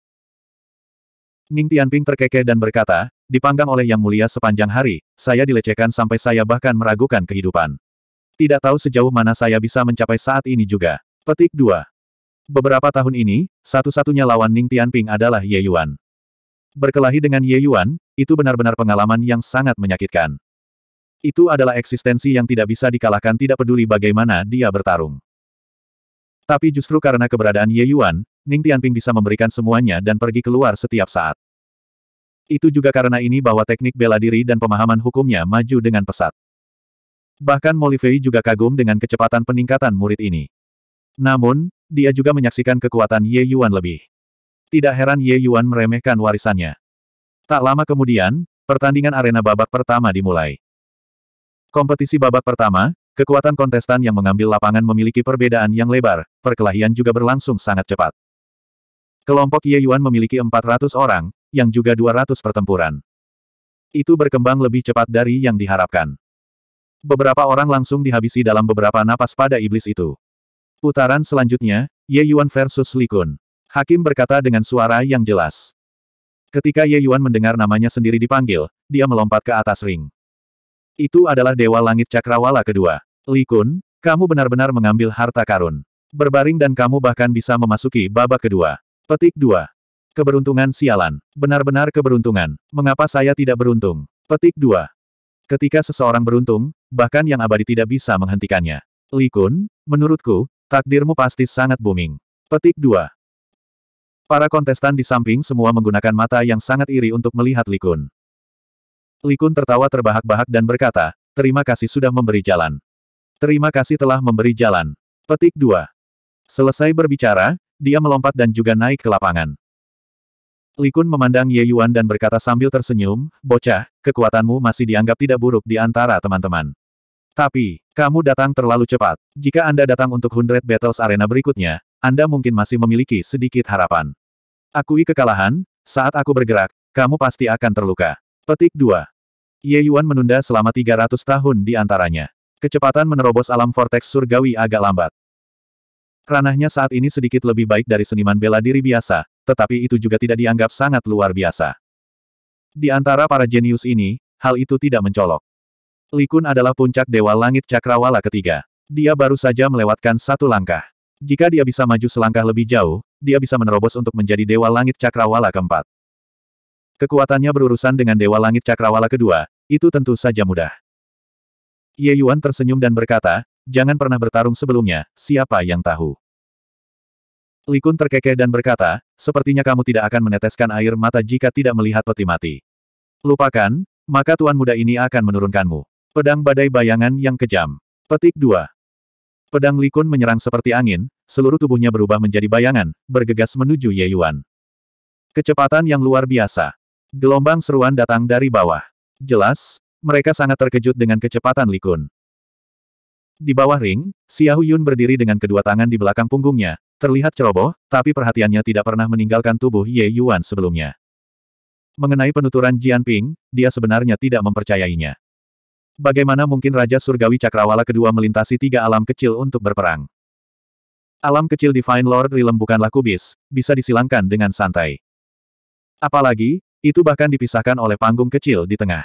Ning Tianping terkekeh dan berkata, dipanggang oleh Yang Mulia sepanjang hari, saya dilecehkan sampai saya bahkan meragukan kehidupan. Tidak tahu sejauh mana saya bisa mencapai saat ini juga. Petik 2. Beberapa tahun ini, satu-satunya lawan Ning Tianping adalah Ye Yuan. Berkelahi dengan Ye Yuan, itu benar-benar pengalaman yang sangat menyakitkan. Itu adalah eksistensi yang tidak bisa dikalahkan tidak peduli bagaimana dia bertarung. Tapi justru karena keberadaan Ye Yuan, Ning Tianping bisa memberikan semuanya dan pergi keluar setiap saat. Itu juga karena ini bahwa teknik bela diri dan pemahaman hukumnya maju dengan pesat. Bahkan Fei juga kagum dengan kecepatan peningkatan murid ini. Namun, dia juga menyaksikan kekuatan Ye Yuan lebih. Tidak heran Ye Yuan meremehkan warisannya. Tak lama kemudian, pertandingan arena babak pertama dimulai. Kompetisi babak pertama, kekuatan kontestan yang mengambil lapangan memiliki perbedaan yang lebar, perkelahian juga berlangsung sangat cepat. Kelompok Ye Yuan memiliki 400 orang, yang juga 200 pertempuran. Itu berkembang lebih cepat dari yang diharapkan. Beberapa orang langsung dihabisi dalam beberapa napas pada iblis itu. Putaran selanjutnya, Ye Yuan versus Li Kun. Hakim berkata dengan suara yang jelas. Ketika Ye Yuan mendengar namanya sendiri dipanggil, dia melompat ke atas ring. Itu adalah Dewa Langit Cakrawala kedua. Li Kun, kamu benar-benar mengambil harta karun. Berbaring dan kamu bahkan bisa memasuki babak kedua. Petik 2. Keberuntungan sialan. Benar-benar keberuntungan. Mengapa saya tidak beruntung? Petik 2. Ketika seseorang beruntung, bahkan yang abadi tidak bisa menghentikannya. Likun, menurutku, takdirmu pasti sangat booming. Petik 2. Para kontestan di samping semua menggunakan mata yang sangat iri untuk melihat Likun. Likun tertawa terbahak-bahak dan berkata, terima kasih sudah memberi jalan. Terima kasih telah memberi jalan. Petik 2. Selesai berbicara, dia melompat dan juga naik ke lapangan. Likun memandang Ye Yuan dan berkata sambil tersenyum, Bocah, kekuatanmu masih dianggap tidak buruk di antara teman-teman. Tapi, kamu datang terlalu cepat. Jika Anda datang untuk Hundred Battles Arena berikutnya, Anda mungkin masih memiliki sedikit harapan. Akui kekalahan, saat aku bergerak, kamu pasti akan terluka. Petik 2. Ye Yuan menunda selama 300 tahun di antaranya. Kecepatan menerobos alam vortex surgawi agak lambat. Ranahnya saat ini sedikit lebih baik dari seniman bela diri biasa, tetapi itu juga tidak dianggap sangat luar biasa. Di antara para jenius ini, hal itu tidak mencolok. Likun adalah puncak Dewa Langit Cakrawala ketiga. Dia baru saja melewatkan satu langkah. Jika dia bisa maju selangkah lebih jauh, dia bisa menerobos untuk menjadi Dewa Langit Cakrawala keempat. Kekuatannya berurusan dengan Dewa Langit Cakrawala kedua, itu tentu saja mudah. Ye Yuan tersenyum dan berkata, Jangan pernah bertarung sebelumnya, siapa yang tahu. Likun terkekeh dan berkata, sepertinya kamu tidak akan meneteskan air mata jika tidak melihat peti mati. Lupakan, maka tuan muda ini akan menurunkanmu. Pedang badai bayangan yang kejam. Petik 2. Pedang Likun menyerang seperti angin, seluruh tubuhnya berubah menjadi bayangan, bergegas menuju Ye Yuan. Kecepatan yang luar biasa. Gelombang seruan datang dari bawah. Jelas, mereka sangat terkejut dengan kecepatan Likun. Di bawah ring, Xiao Yun berdiri dengan kedua tangan di belakang punggungnya, terlihat ceroboh, tapi perhatiannya tidak pernah meninggalkan tubuh Ye Yuan sebelumnya. Mengenai penuturan Jian Ping, dia sebenarnya tidak mempercayainya. Bagaimana mungkin Raja Surgawi Cakrawala kedua melintasi tiga alam kecil untuk berperang? Alam kecil Divine Lord Realm bukanlah kubis, bisa disilangkan dengan santai. Apalagi, itu bahkan dipisahkan oleh panggung kecil di tengah.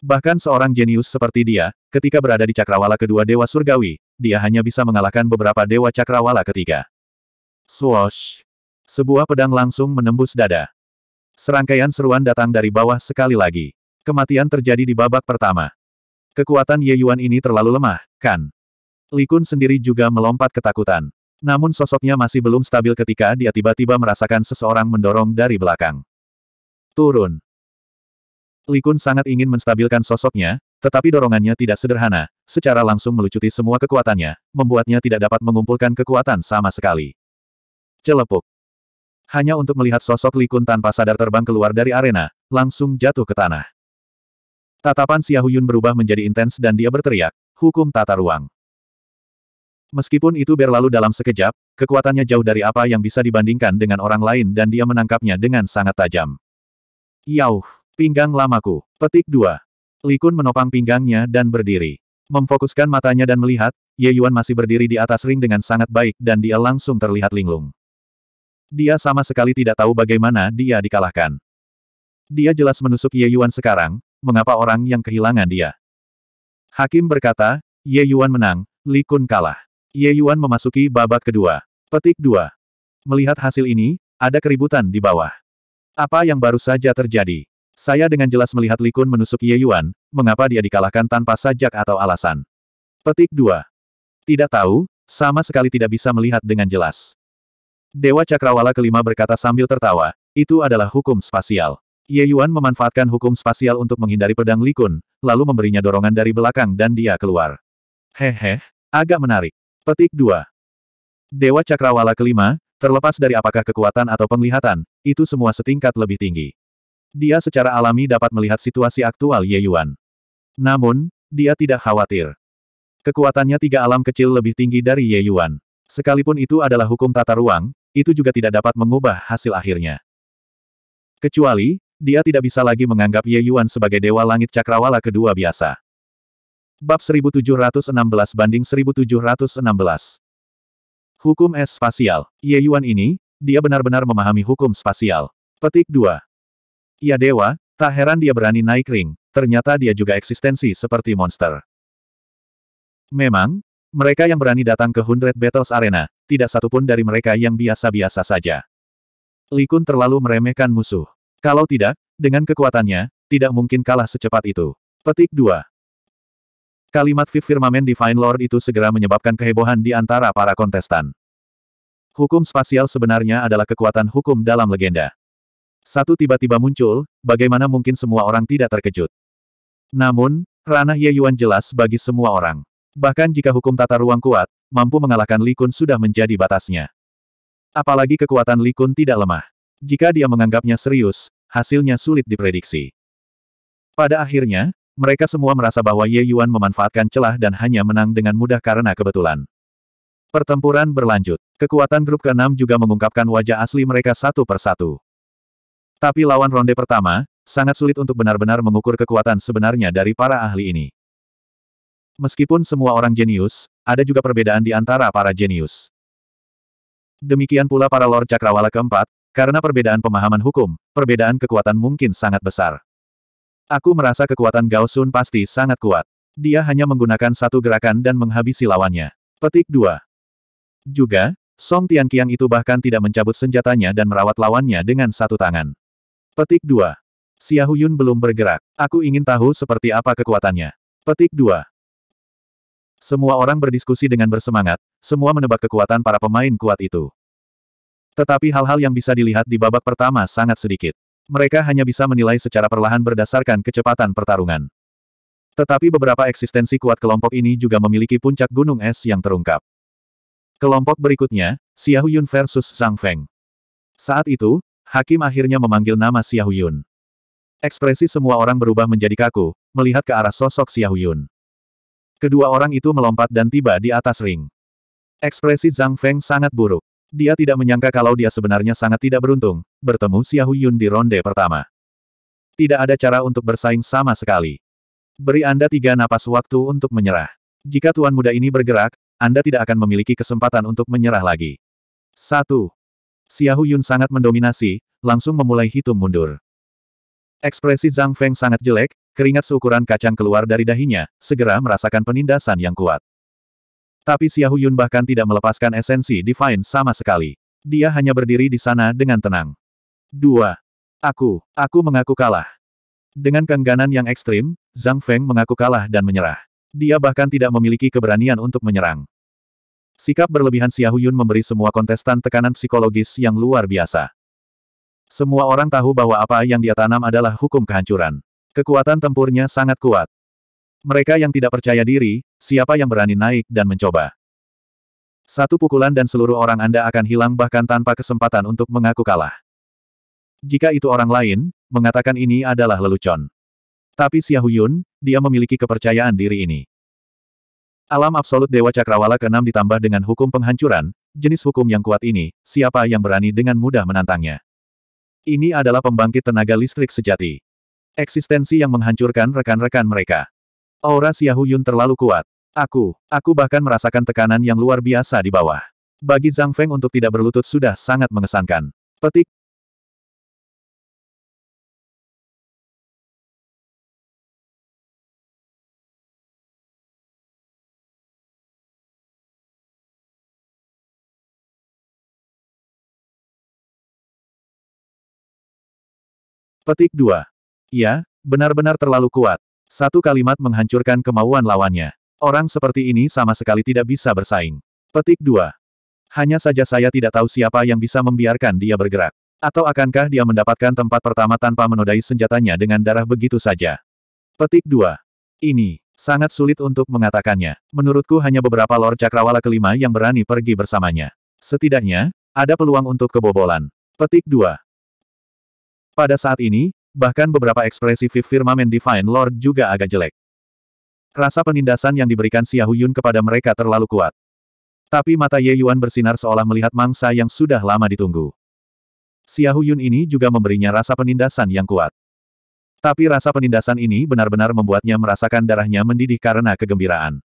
Bahkan seorang jenius seperti dia, ketika berada di cakrawala kedua dewa surgawi, dia hanya bisa mengalahkan beberapa dewa cakrawala ketiga. Swoosh! Sebuah pedang langsung menembus dada. Serangkaian seruan datang dari bawah sekali lagi. Kematian terjadi di babak pertama. Kekuatan Ye Yuan ini terlalu lemah, kan? Likun sendiri juga melompat ketakutan. Namun sosoknya masih belum stabil ketika dia tiba-tiba merasakan seseorang mendorong dari belakang. Turun. Li Kun sangat ingin menstabilkan sosoknya, tetapi dorongannya tidak sederhana, secara langsung melucuti semua kekuatannya, membuatnya tidak dapat mengumpulkan kekuatan sama sekali. Celepuk. Hanya untuk melihat sosok Li Kun tanpa sadar terbang keluar dari arena, langsung jatuh ke tanah. Tatapan Yun berubah menjadi intens dan dia berteriak, hukum tata ruang. Meskipun itu berlalu dalam sekejap, kekuatannya jauh dari apa yang bisa dibandingkan dengan orang lain dan dia menangkapnya dengan sangat tajam. Yauh! Pinggang lamaku. Petik 2. Likun menopang pinggangnya dan berdiri. Memfokuskan matanya dan melihat, Ye Yuan masih berdiri di atas ring dengan sangat baik dan dia langsung terlihat linglung. Dia sama sekali tidak tahu bagaimana dia dikalahkan. Dia jelas menusuk Ye Yuan sekarang, mengapa orang yang kehilangan dia? Hakim berkata, Ye Yuan menang, Li Kun kalah. Ye Yuan memasuki babak kedua. Petik dua. Melihat hasil ini, ada keributan di bawah. Apa yang baru saja terjadi? Saya dengan jelas melihat Likun menusuk Ye Yuan, mengapa dia dikalahkan tanpa sajak atau alasan. Petik 2. Tidak tahu, sama sekali tidak bisa melihat dengan jelas. Dewa Cakrawala kelima berkata sambil tertawa, itu adalah hukum spasial. Ye Yuan memanfaatkan hukum spasial untuk menghindari pedang Likun, lalu memberinya dorongan dari belakang dan dia keluar. Hehe, agak menarik. Petik 2. Dewa Cakrawala kelima, terlepas dari apakah kekuatan atau penglihatan, itu semua setingkat lebih tinggi. Dia secara alami dapat melihat situasi aktual Ye Yuan. Namun, dia tidak khawatir. Kekuatannya tiga alam kecil lebih tinggi dari Ye Yuan. Sekalipun itu adalah hukum tata ruang, itu juga tidak dapat mengubah hasil akhirnya. Kecuali, dia tidak bisa lagi menganggap Ye Yuan sebagai dewa langit cakrawala kedua biasa. Bab 1716 banding 1716 Hukum es spasial. Ye Yuan ini, dia benar-benar memahami hukum spasial. Petik 2. Ia dewa, tak heran dia berani naik ring, ternyata dia juga eksistensi seperti monster. Memang, mereka yang berani datang ke Hundred Battles Arena, tidak satupun dari mereka yang biasa-biasa saja. Likun terlalu meremehkan musuh. Kalau tidak, dengan kekuatannya, tidak mungkin kalah secepat itu. Petik 2. Kalimat Fifth Firmament Divine Lord itu segera menyebabkan kehebohan di antara para kontestan. Hukum spasial sebenarnya adalah kekuatan hukum dalam legenda. Satu tiba-tiba muncul, bagaimana mungkin semua orang tidak terkejut. Namun, ranah Ye Yuan jelas bagi semua orang. Bahkan jika hukum tata ruang kuat, mampu mengalahkan Li Kun sudah menjadi batasnya. Apalagi kekuatan Li Kun tidak lemah. Jika dia menganggapnya serius, hasilnya sulit diprediksi. Pada akhirnya, mereka semua merasa bahwa Ye Yuan memanfaatkan celah dan hanya menang dengan mudah karena kebetulan. Pertempuran berlanjut. Kekuatan grup ke juga mengungkapkan wajah asli mereka satu persatu. Tapi lawan ronde pertama, sangat sulit untuk benar-benar mengukur kekuatan sebenarnya dari para ahli ini. Meskipun semua orang jenius, ada juga perbedaan di antara para jenius. Demikian pula para Lord Cakrawala keempat, karena perbedaan pemahaman hukum, perbedaan kekuatan mungkin sangat besar. Aku merasa kekuatan Gao Sun pasti sangat kuat. Dia hanya menggunakan satu gerakan dan menghabisi lawannya. Petik 2. Juga, Song Tianqiang itu bahkan tidak mencabut senjatanya dan merawat lawannya dengan satu tangan. Petik 2. Xiahuyun belum bergerak. Aku ingin tahu seperti apa kekuatannya. Petik 2. Semua orang berdiskusi dengan bersemangat, semua menebak kekuatan para pemain kuat itu. Tetapi hal-hal yang bisa dilihat di babak pertama sangat sedikit. Mereka hanya bisa menilai secara perlahan berdasarkan kecepatan pertarungan. Tetapi beberapa eksistensi kuat kelompok ini juga memiliki puncak gunung es yang terungkap. Kelompok berikutnya, Xiahuyun versus Zhang Feng. Saat itu, Hakim akhirnya memanggil nama Xiaoyun. Ekspresi semua orang berubah menjadi kaku, melihat ke arah sosok Xiaoyun. Kedua orang itu melompat dan tiba di atas ring. Ekspresi Zhang Feng sangat buruk. Dia tidak menyangka kalau dia sebenarnya sangat tidak beruntung, bertemu Xiaoyun di ronde pertama. Tidak ada cara untuk bersaing sama sekali. Beri Anda tiga napas waktu untuk menyerah. Jika tuan muda ini bergerak, Anda tidak akan memiliki kesempatan untuk menyerah lagi. 1. Xiahu Yun sangat mendominasi, langsung memulai hitung mundur. Ekspresi Zhang Feng sangat jelek, keringat seukuran kacang keluar dari dahinya, segera merasakan penindasan yang kuat. Tapi Xiahu Yun bahkan tidak melepaskan esensi Divine sama sekali. Dia hanya berdiri di sana dengan tenang. 2. Aku, aku mengaku kalah. Dengan keengganan yang ekstrim, Zhang Feng mengaku kalah dan menyerah. Dia bahkan tidak memiliki keberanian untuk menyerang. Sikap berlebihan Yun memberi semua kontestan tekanan psikologis yang luar biasa. Semua orang tahu bahwa apa yang dia tanam adalah hukum kehancuran. Kekuatan tempurnya sangat kuat. Mereka yang tidak percaya diri, siapa yang berani naik dan mencoba. Satu pukulan dan seluruh orang Anda akan hilang bahkan tanpa kesempatan untuk mengaku kalah. Jika itu orang lain, mengatakan ini adalah lelucon. Tapi Yun, dia memiliki kepercayaan diri ini. Alam absolut Dewa Cakrawala ke-6 ditambah dengan hukum penghancuran, jenis hukum yang kuat ini, siapa yang berani dengan mudah menantangnya. Ini adalah pembangkit tenaga listrik sejati. Eksistensi yang menghancurkan rekan-rekan mereka. Aura Xiaohu Yun terlalu kuat. Aku, aku bahkan merasakan tekanan yang luar biasa di bawah. Bagi Zhang Feng untuk tidak berlutut sudah sangat mengesankan. Petik, Petik 2. Ya, benar-benar terlalu kuat. Satu kalimat menghancurkan kemauan lawannya. Orang seperti ini sama sekali tidak bisa bersaing. Petik 2. Hanya saja saya tidak tahu siapa yang bisa membiarkan dia bergerak. Atau akankah dia mendapatkan tempat pertama tanpa menodai senjatanya dengan darah begitu saja? Petik 2. Ini, sangat sulit untuk mengatakannya. Menurutku hanya beberapa Lord Cakrawala kelima yang berani pergi bersamanya. Setidaknya, ada peluang untuk kebobolan. Petik 2. Pada saat ini, bahkan beberapa ekspresi Fifth Firmament Divine Lord juga agak jelek. Rasa penindasan yang diberikan Xia Yun kepada mereka terlalu kuat. Tapi mata Ye Yuan bersinar seolah melihat mangsa yang sudah lama ditunggu. Xia Yun ini juga memberinya rasa penindasan yang kuat. Tapi rasa penindasan ini benar-benar membuatnya merasakan darahnya mendidih karena kegembiraan.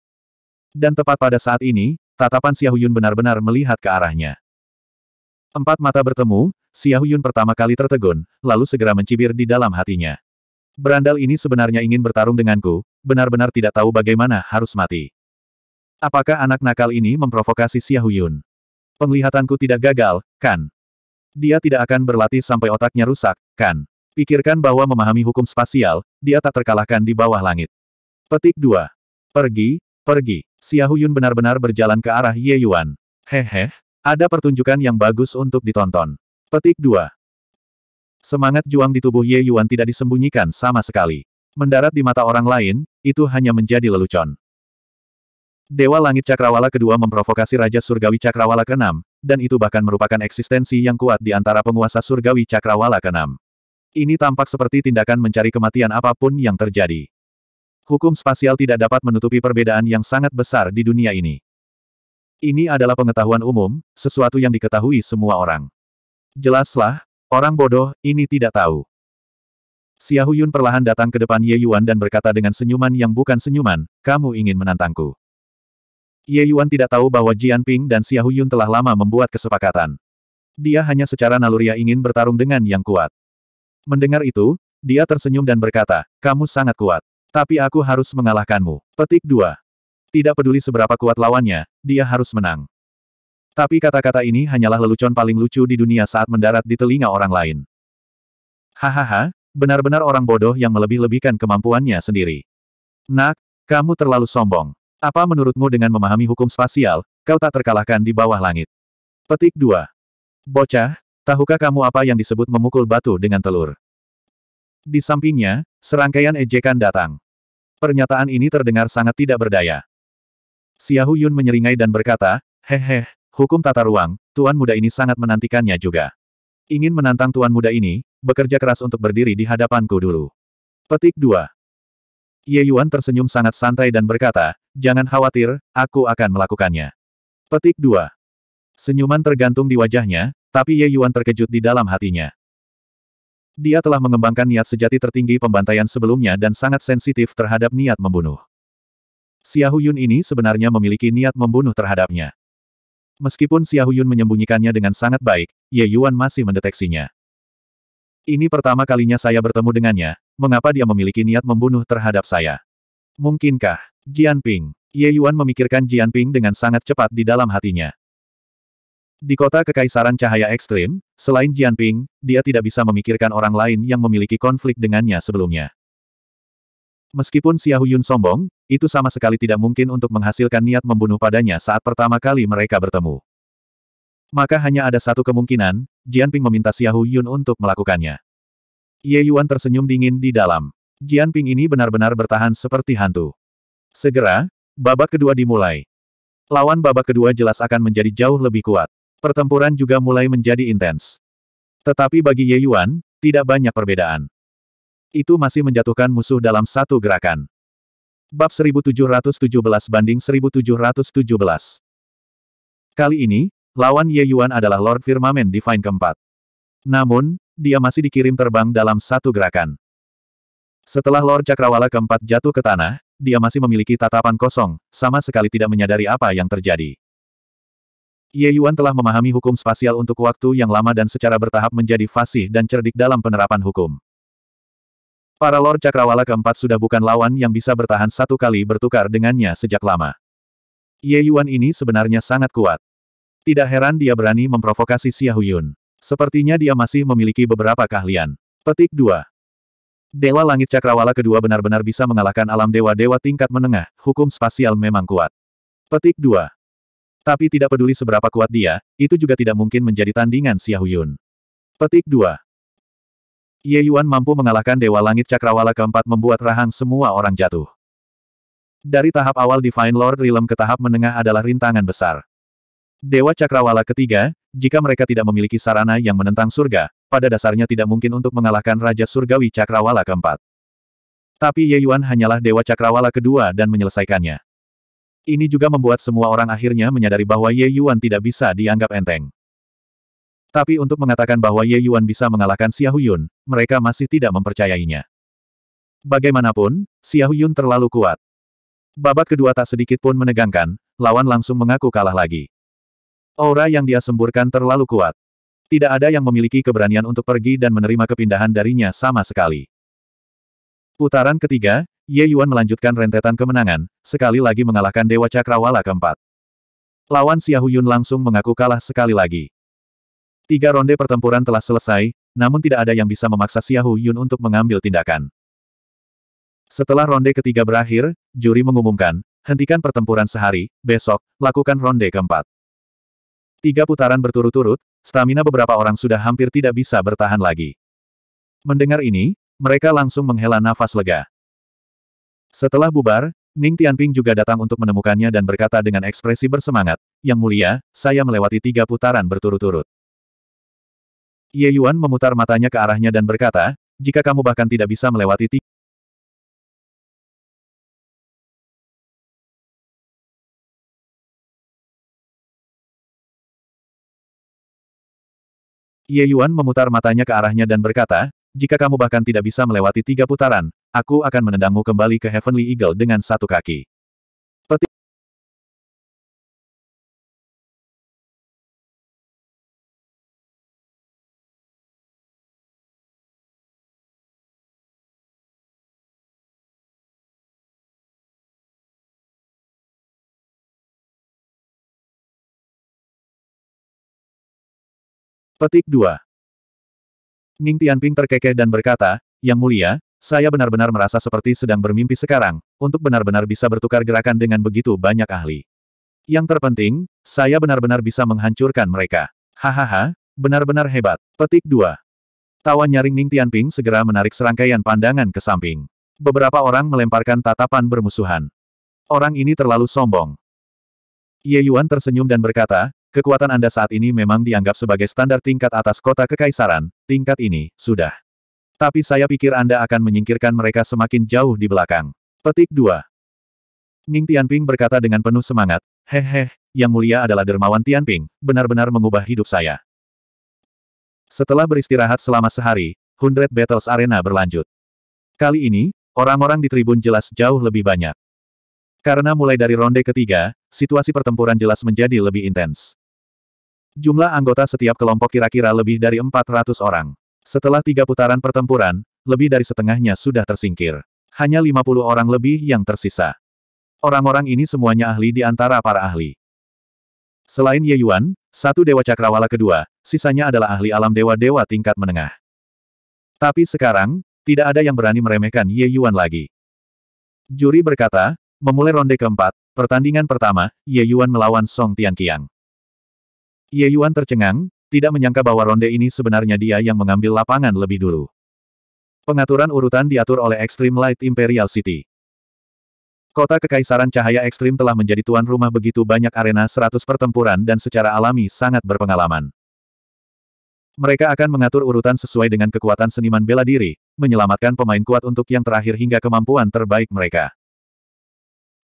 Dan tepat pada saat ini, tatapan Xia Yun benar-benar melihat ke arahnya. Empat mata bertemu, Xiaoyun pertama kali tertegun, lalu segera mencibir di dalam hatinya. Berandal ini sebenarnya ingin bertarung denganku, benar-benar tidak tahu bagaimana harus mati. Apakah anak nakal ini memprovokasi Xiaoyun? Penglihatanku tidak gagal, kan? Dia tidak akan berlatih sampai otaknya rusak, kan? Pikirkan bahwa memahami hukum spasial, dia tak terkalahkan di bawah langit. Petik 2. Pergi, pergi. Xiaoyun benar-benar berjalan ke arah Ye Yuan. Hehe, ada pertunjukan yang bagus untuk ditonton. Petik 2. Semangat juang di tubuh Ye Yuan tidak disembunyikan sama sekali. Mendarat di mata orang lain, itu hanya menjadi lelucon. Dewa Langit Cakrawala kedua memprovokasi Raja Surgawi Cakrawala ke dan itu bahkan merupakan eksistensi yang kuat di antara penguasa Surgawi Cakrawala ke Ini tampak seperti tindakan mencari kematian apapun yang terjadi. Hukum spasial tidak dapat menutupi perbedaan yang sangat besar di dunia ini. Ini adalah pengetahuan umum, sesuatu yang diketahui semua orang. Jelaslah, orang bodoh, ini tidak tahu. Xiao Yun perlahan datang ke depan Ye Yuan dan berkata dengan senyuman yang bukan senyuman, kamu ingin menantangku. Ye Yuan tidak tahu bahwa Jian Ping dan Xiao Yun telah lama membuat kesepakatan. Dia hanya secara naluriah ingin bertarung dengan yang kuat. Mendengar itu, dia tersenyum dan berkata, kamu sangat kuat. Tapi aku harus mengalahkanmu. Petik 2. Tidak peduli seberapa kuat lawannya, dia harus menang. Tapi kata-kata ini hanyalah lelucon paling lucu di dunia saat mendarat di telinga orang lain. Hahaha, benar-benar orang bodoh yang melebih-lebihkan kemampuannya sendiri. Nak, kamu terlalu sombong. Apa menurutmu dengan memahami hukum spasial, kau tak terkalahkan di bawah langit. Petik 2. Bocah, tahukah kamu apa yang disebut memukul batu dengan telur? Di sampingnya, serangkaian ejekan datang. Pernyataan ini terdengar sangat tidak berdaya. Xiahu Yun menyeringai dan berkata, hehe. Hukum tata ruang, tuan muda ini sangat menantikannya juga. Ingin menantang tuan muda ini, bekerja keras untuk berdiri di hadapanku dulu. Petik 2. Ye Yuan tersenyum sangat santai dan berkata, jangan khawatir, aku akan melakukannya. Petik 2. Senyuman tergantung di wajahnya, tapi Ye Yuan terkejut di dalam hatinya. Dia telah mengembangkan niat sejati tertinggi pembantaian sebelumnya dan sangat sensitif terhadap niat membunuh. Xiahuyun ini sebenarnya memiliki niat membunuh terhadapnya. Meskipun Xiao Yun menyembunyikannya dengan sangat baik, Ye Yuan masih mendeteksinya. Ini pertama kalinya saya bertemu dengannya, mengapa dia memiliki niat membunuh terhadap saya? Mungkinkah? Jian Ping. Ye Yuan memikirkan Jian Ping dengan sangat cepat di dalam hatinya. Di kota kekaisaran cahaya ekstrim, selain Jian Ping, dia tidak bisa memikirkan orang lain yang memiliki konflik dengannya sebelumnya. Meskipun Xiao Yun sombong, itu sama sekali tidak mungkin untuk menghasilkan niat membunuh padanya saat pertama kali mereka bertemu. Maka hanya ada satu kemungkinan, Jian Ping meminta Xiahu Yun untuk melakukannya. Ye Yuan tersenyum dingin di dalam. Jian Ping ini benar-benar bertahan seperti hantu. Segera, babak kedua dimulai. Lawan babak kedua jelas akan menjadi jauh lebih kuat. Pertempuran juga mulai menjadi intens. Tetapi bagi Ye Yuan, tidak banyak perbedaan. Itu masih menjatuhkan musuh dalam satu gerakan. Bab 1717 banding 1717. Kali ini, lawan Ye Yuan adalah Lord Firmament Divine keempat. Namun, dia masih dikirim terbang dalam satu gerakan. Setelah Lord Cakrawala keempat jatuh ke tanah, dia masih memiliki tatapan kosong, sama sekali tidak menyadari apa yang terjadi. Ye Yuan telah memahami hukum spasial untuk waktu yang lama dan secara bertahap menjadi fasih dan cerdik dalam penerapan hukum. Para Lord Cakrawala keempat sudah bukan lawan yang bisa bertahan satu kali bertukar dengannya sejak lama. Ye Yuan ini sebenarnya sangat kuat. Tidak heran dia berani memprovokasi Xia Sepertinya dia masih memiliki beberapa keahlian. Petik 2. Dewa Langit Cakrawala kedua benar-benar bisa mengalahkan alam dewa-dewa tingkat menengah, hukum spasial memang kuat. Petik 2. Tapi tidak peduli seberapa kuat dia, itu juga tidak mungkin menjadi tandingan Xia Petik 2. Ye Yuan mampu mengalahkan Dewa Langit Cakrawala keempat membuat rahang semua orang jatuh. Dari tahap awal Divine Lord Realm ke tahap menengah adalah rintangan besar. Dewa Cakrawala ketiga, jika mereka tidak memiliki sarana yang menentang surga, pada dasarnya tidak mungkin untuk mengalahkan Raja Surgawi Cakrawala keempat. Tapi Ye Yuan hanyalah Dewa Cakrawala kedua dan menyelesaikannya. Ini juga membuat semua orang akhirnya menyadari bahwa Ye Yuan tidak bisa dianggap enteng. Tapi untuk mengatakan bahwa Ye Yuan bisa mengalahkan Xia Huyun, mereka masih tidak mempercayainya. Bagaimanapun, Xiao Yun terlalu kuat. Babak kedua tak sedikit pun menegangkan, lawan langsung mengaku kalah lagi. Aura yang dia semburkan terlalu kuat. Tidak ada yang memiliki keberanian untuk pergi dan menerima kepindahan darinya sama sekali. Putaran ketiga, Ye Yuan melanjutkan rentetan kemenangan, sekali lagi mengalahkan Dewa Cakrawala keempat. Lawan Yun langsung mengaku kalah sekali lagi. Tiga ronde pertempuran telah selesai, namun tidak ada yang bisa memaksa Xiahu Yun untuk mengambil tindakan. Setelah ronde ketiga berakhir, juri mengumumkan, hentikan pertempuran sehari, besok, lakukan ronde keempat. Tiga putaran berturut-turut, stamina beberapa orang sudah hampir tidak bisa bertahan lagi. Mendengar ini, mereka langsung menghela nafas lega. Setelah bubar, Ning Tianping juga datang untuk menemukannya dan berkata dengan ekspresi bersemangat, Yang mulia, saya melewati tiga putaran berturut-turut. Ye Yuan memutar matanya ke arahnya dan berkata, jika kamu bahkan tidak bisa melewati tiga Ye Yuan memutar matanya ke arahnya dan berkata, jika kamu bahkan tidak bisa melewati tiga putaran, aku akan menendangmu kembali ke Heavenly Eagle dengan satu kaki. Petik. Petik 2. Ning Tianping terkekeh dan berkata, Yang mulia, saya benar-benar merasa seperti sedang bermimpi sekarang, untuk benar-benar bisa bertukar gerakan dengan begitu banyak ahli. Yang terpenting, saya benar-benar bisa menghancurkan mereka. Hahaha, benar-benar hebat. Petik 2. Tawa nyaring Ning Tianping segera menarik serangkaian pandangan ke samping. Beberapa orang melemparkan tatapan bermusuhan. Orang ini terlalu sombong. Ye Yuan tersenyum dan berkata, Kekuatan Anda saat ini memang dianggap sebagai standar tingkat atas kota kekaisaran, tingkat ini, sudah. Tapi saya pikir Anda akan menyingkirkan mereka semakin jauh di belakang. Petik 2. Ning Tianping berkata dengan penuh semangat, Heheh, yang mulia adalah dermawan Tianping, benar-benar mengubah hidup saya. Setelah beristirahat selama sehari, Hundred Battles Arena berlanjut. Kali ini, orang-orang di tribun jelas jauh lebih banyak. Karena mulai dari ronde ketiga, situasi pertempuran jelas menjadi lebih intens. Jumlah anggota setiap kelompok kira-kira lebih dari 400 orang. Setelah tiga putaran pertempuran, lebih dari setengahnya sudah tersingkir. Hanya 50 orang lebih yang tersisa. Orang-orang ini semuanya ahli di antara para ahli. Selain Ye Yuan, satu Dewa Cakrawala kedua, sisanya adalah ahli alam dewa-dewa tingkat menengah. Tapi sekarang, tidak ada yang berani meremehkan Ye Yuan lagi. Juri berkata, memulai ronde keempat, pertandingan pertama, Ye Yuan melawan Song Tianqiang. Ye Yuan tercengang, tidak menyangka bahwa ronde ini sebenarnya dia yang mengambil lapangan lebih dulu. Pengaturan urutan diatur oleh Extreme Light Imperial City. Kota Kekaisaran Cahaya Ekstrim telah menjadi tuan rumah begitu banyak arena 100 pertempuran dan secara alami sangat berpengalaman. Mereka akan mengatur urutan sesuai dengan kekuatan seniman bela diri, menyelamatkan pemain kuat untuk yang terakhir hingga kemampuan terbaik mereka.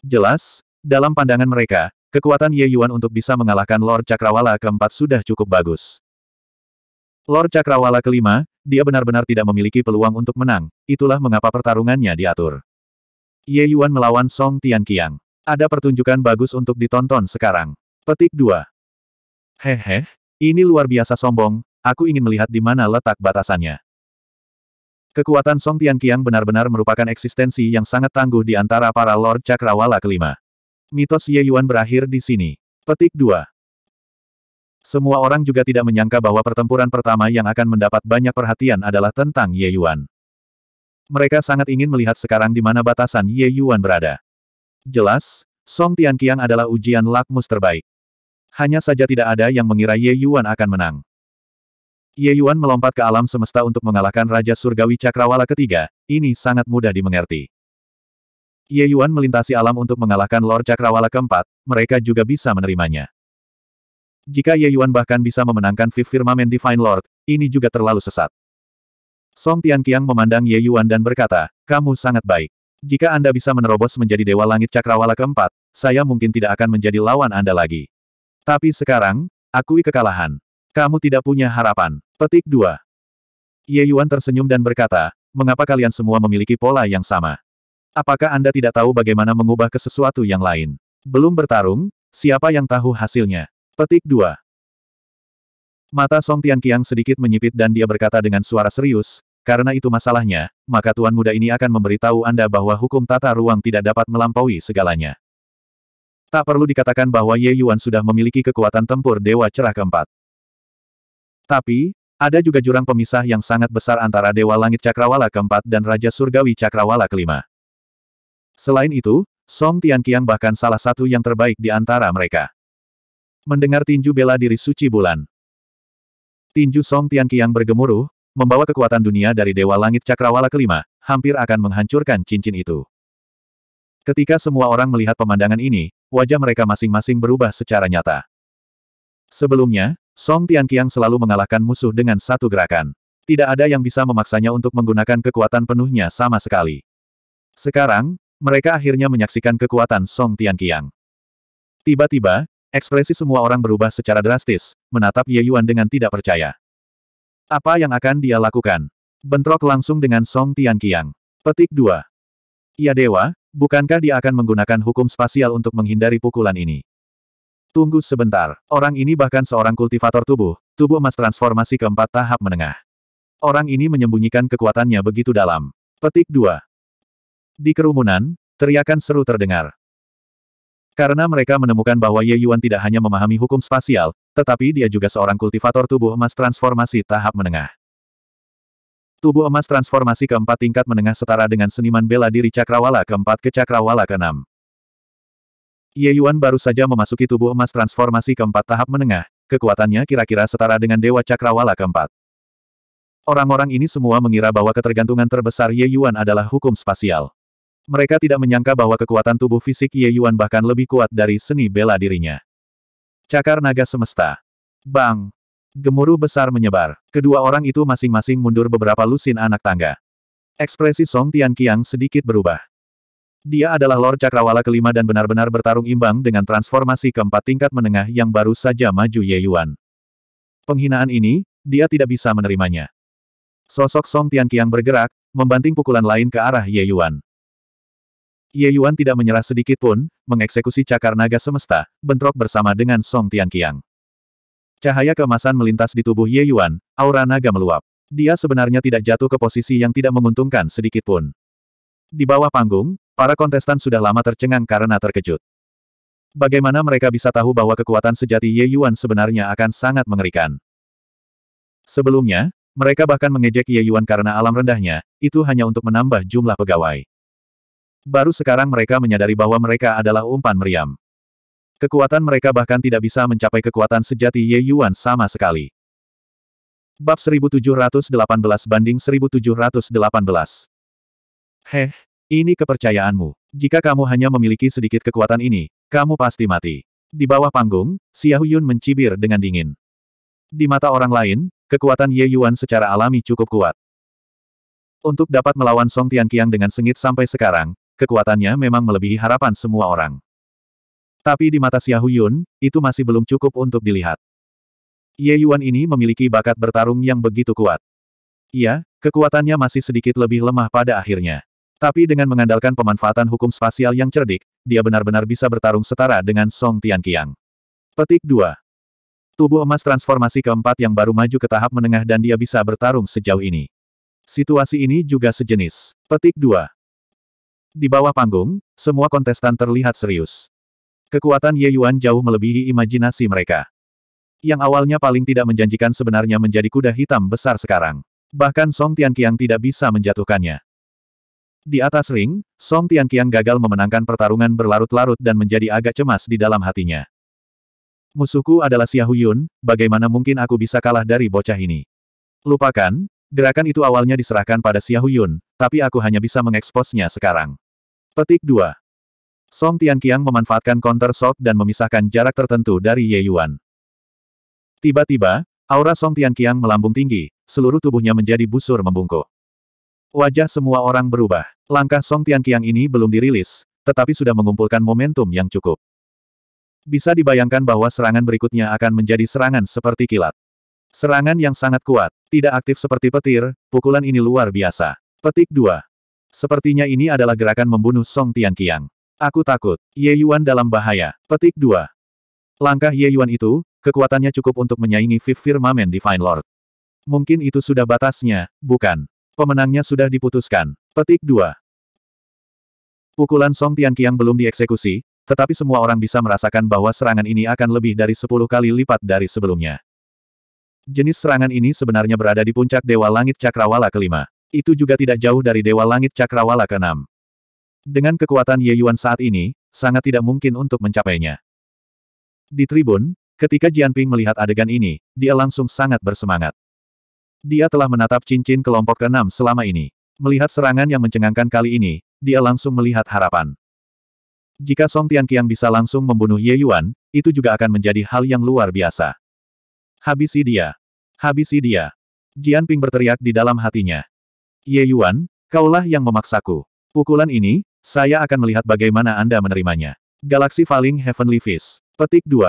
Jelas, dalam pandangan mereka, Kekuatan Ye Yuan untuk bisa mengalahkan Lord Cakrawala keempat sudah cukup bagus. Lord Cakrawala kelima, dia benar-benar tidak memiliki peluang untuk menang, itulah mengapa pertarungannya diatur. Ye Yuan melawan Song Tianqiang. Ada pertunjukan bagus untuk ditonton sekarang. Petik 2. Hehe, ini luar biasa sombong, aku ingin melihat di mana letak batasannya. Kekuatan Song Tianqiang benar-benar merupakan eksistensi yang sangat tangguh di antara para Lord Cakrawala kelima. Mitos Ye Yuan berakhir di sini. Petik 2. Semua orang juga tidak menyangka bahwa pertempuran pertama yang akan mendapat banyak perhatian adalah tentang Ye Yuan. Mereka sangat ingin melihat sekarang di mana batasan Ye Yuan berada. Jelas, Song Tianqiang adalah ujian lakmus terbaik. Hanya saja tidak ada yang mengira Ye Yuan akan menang. Ye Yuan melompat ke alam semesta untuk mengalahkan Raja Surgawi Cakrawala ketiga, ini sangat mudah dimengerti. Ye Yuan melintasi alam untuk mengalahkan Lord Cakrawala keempat, mereka juga bisa menerimanya. Jika Ye Yuan bahkan bisa memenangkan Fifth Firmament Divine Lord, ini juga terlalu sesat. Song Tianqiang memandang Ye Yuan dan berkata, kamu sangat baik. Jika Anda bisa menerobos menjadi Dewa Langit Cakrawala keempat, saya mungkin tidak akan menjadi lawan Anda lagi. Tapi sekarang, akui kekalahan. Kamu tidak punya harapan. Petik 2. Ye Yuan tersenyum dan berkata, mengapa kalian semua memiliki pola yang sama? Apakah Anda tidak tahu bagaimana mengubah ke sesuatu yang lain? Belum bertarung, siapa yang tahu hasilnya? Petik 2. Mata Song Tianqiang sedikit menyipit dan dia berkata dengan suara serius, karena itu masalahnya, maka Tuan Muda ini akan memberitahu Anda bahwa hukum tata ruang tidak dapat melampaui segalanya. Tak perlu dikatakan bahwa Ye Yuan sudah memiliki kekuatan tempur Dewa Cerah keempat. Tapi, ada juga jurang pemisah yang sangat besar antara Dewa Langit Cakrawala keempat dan Raja Surgawi Cakrawala kelima. Selain itu, Song Tianqiang bahkan salah satu yang terbaik di antara mereka. Mendengar tinju bela diri suci bulan. Tinju Song Tianqiang bergemuruh, membawa kekuatan dunia dari Dewa Langit Cakrawala kelima, hampir akan menghancurkan cincin itu. Ketika semua orang melihat pemandangan ini, wajah mereka masing-masing berubah secara nyata. Sebelumnya, Song Tianqiang selalu mengalahkan musuh dengan satu gerakan. Tidak ada yang bisa memaksanya untuk menggunakan kekuatan penuhnya sama sekali. Sekarang, mereka akhirnya menyaksikan kekuatan Song Tianqiang. Tiba-tiba, ekspresi semua orang berubah secara drastis, menatap Ye Yuan dengan tidak percaya. Apa yang akan dia lakukan? Bentrok langsung dengan Song Tianqiang. Petik 2. Ya Dewa, bukankah dia akan menggunakan hukum spasial untuk menghindari pukulan ini? Tunggu sebentar, orang ini bahkan seorang kultivator tubuh, tubuh emas transformasi keempat tahap menengah. Orang ini menyembunyikan kekuatannya begitu dalam. Petik 2. Di kerumunan, teriakan seru terdengar. Karena mereka menemukan bahwa Ye Yuan tidak hanya memahami hukum spasial, tetapi dia juga seorang kultivator tubuh emas transformasi tahap menengah. Tubuh emas transformasi keempat tingkat menengah setara dengan seniman bela diri cakrawala keempat ke cakrawala keenam. Ye Yuan baru saja memasuki tubuh emas transformasi keempat tahap menengah, kekuatannya kira-kira setara dengan Dewa Cakrawala keempat. Orang-orang ini semua mengira bahwa ketergantungan terbesar Ye Yuan adalah hukum spasial. Mereka tidak menyangka bahwa kekuatan tubuh fisik Ye Yuan bahkan lebih kuat dari seni bela dirinya. Cakar naga semesta. Bang! Gemuruh besar menyebar. Kedua orang itu masing-masing mundur beberapa lusin anak tangga. Ekspresi Song Tian Tianqiang sedikit berubah. Dia adalah Lord Cakrawala kelima dan benar-benar bertarung imbang dengan transformasi keempat tingkat menengah yang baru saja maju Ye Yuan. Penghinaan ini, dia tidak bisa menerimanya. Sosok Song Tian Tianqiang bergerak, membanting pukulan lain ke arah Ye Yuan. Ye Yuan tidak menyerah sedikit pun, mengeksekusi cakar naga semesta, bentrok bersama dengan Song Tianqiang. Cahaya kemasan melintas di tubuh Ye Yuan, aura naga meluap. Dia sebenarnya tidak jatuh ke posisi yang tidak menguntungkan sedikit pun. Di bawah panggung, para kontestan sudah lama tercengang karena terkejut. Bagaimana mereka bisa tahu bahwa kekuatan sejati Ye Yuan sebenarnya akan sangat mengerikan? Sebelumnya, mereka bahkan mengejek Ye Yuan karena alam rendahnya, itu hanya untuk menambah jumlah pegawai. Baru sekarang mereka menyadari bahwa mereka adalah umpan meriam. Kekuatan mereka bahkan tidak bisa mencapai kekuatan sejati Ye Yuan sama sekali. Bab 1718 banding 1718 Heh, ini kepercayaanmu. Jika kamu hanya memiliki sedikit kekuatan ini, kamu pasti mati. Di bawah panggung, Xiao Yun mencibir dengan dingin. Di mata orang lain, kekuatan Ye Yuan secara alami cukup kuat. Untuk dapat melawan Song Tianqiang dengan sengit sampai sekarang, kekuatannya memang melebihi harapan semua orang. Tapi di mata Xia Huyun, itu masih belum cukup untuk dilihat. Ye Yuan ini memiliki bakat bertarung yang begitu kuat. Iya, kekuatannya masih sedikit lebih lemah pada akhirnya. Tapi dengan mengandalkan pemanfaatan hukum spasial yang cerdik, dia benar-benar bisa bertarung setara dengan Song Tianqiang. Petik 2. Tubuh emas transformasi keempat yang baru maju ke tahap menengah dan dia bisa bertarung sejauh ini. Situasi ini juga sejenis. Petik 2. Di bawah panggung, semua kontestan terlihat serius. Kekuatan Ye Yuan jauh melebihi imajinasi mereka. Yang awalnya paling tidak menjanjikan sebenarnya menjadi kuda hitam besar sekarang. Bahkan Song Tianqiang tidak bisa menjatuhkannya. Di atas ring, Song Tianqiang gagal memenangkan pertarungan berlarut-larut dan menjadi agak cemas di dalam hatinya. Musuhku adalah Xia Yun, bagaimana mungkin aku bisa kalah dari bocah ini? Lupakan, Gerakan itu awalnya diserahkan pada Xiao Yun, tapi aku hanya bisa mengeksposnya sekarang. Petik 2. Song Tianqiang memanfaatkan counter shock dan memisahkan jarak tertentu dari Ye Yuan. Tiba-tiba, aura Song Tianqiang melambung tinggi, seluruh tubuhnya menjadi busur membungkuk. Wajah semua orang berubah. Langkah Song Tianqiang ini belum dirilis, tetapi sudah mengumpulkan momentum yang cukup. Bisa dibayangkan bahwa serangan berikutnya akan menjadi serangan seperti kilat. Serangan yang sangat kuat. Tidak aktif seperti petir, pukulan ini luar biasa. Petik 2. Sepertinya ini adalah gerakan membunuh Song Tian Tianqiang. Aku takut. Ye Yuan dalam bahaya. Petik 2. Langkah Ye Yuan itu, kekuatannya cukup untuk menyaingi Fifth Firmament Divine Lord. Mungkin itu sudah batasnya, bukan? Pemenangnya sudah diputuskan. Petik 2. Pukulan Song Tian Tianqiang belum dieksekusi, tetapi semua orang bisa merasakan bahwa serangan ini akan lebih dari 10 kali lipat dari sebelumnya. Jenis serangan ini sebenarnya berada di puncak Dewa Langit Cakrawala kelima. Itu juga tidak jauh dari Dewa Langit Cakrawala keenam. Dengan kekuatan Ye Yuan saat ini, sangat tidak mungkin untuk mencapainya. Di tribun, ketika Jianping melihat adegan ini, dia langsung sangat bersemangat. Dia telah menatap cincin kelompok keenam selama ini. Melihat serangan yang mencengangkan kali ini, dia langsung melihat harapan. Jika Song Tian Tianqiang bisa langsung membunuh Ye Yuan, itu juga akan menjadi hal yang luar biasa. Habisi dia. Habisi dia. Jian Ping berteriak di dalam hatinya. Ye Yuan, kaulah yang memaksaku. Pukulan ini, saya akan melihat bagaimana Anda menerimanya. Galaksi Falling Heavenly Fist. Petik 2.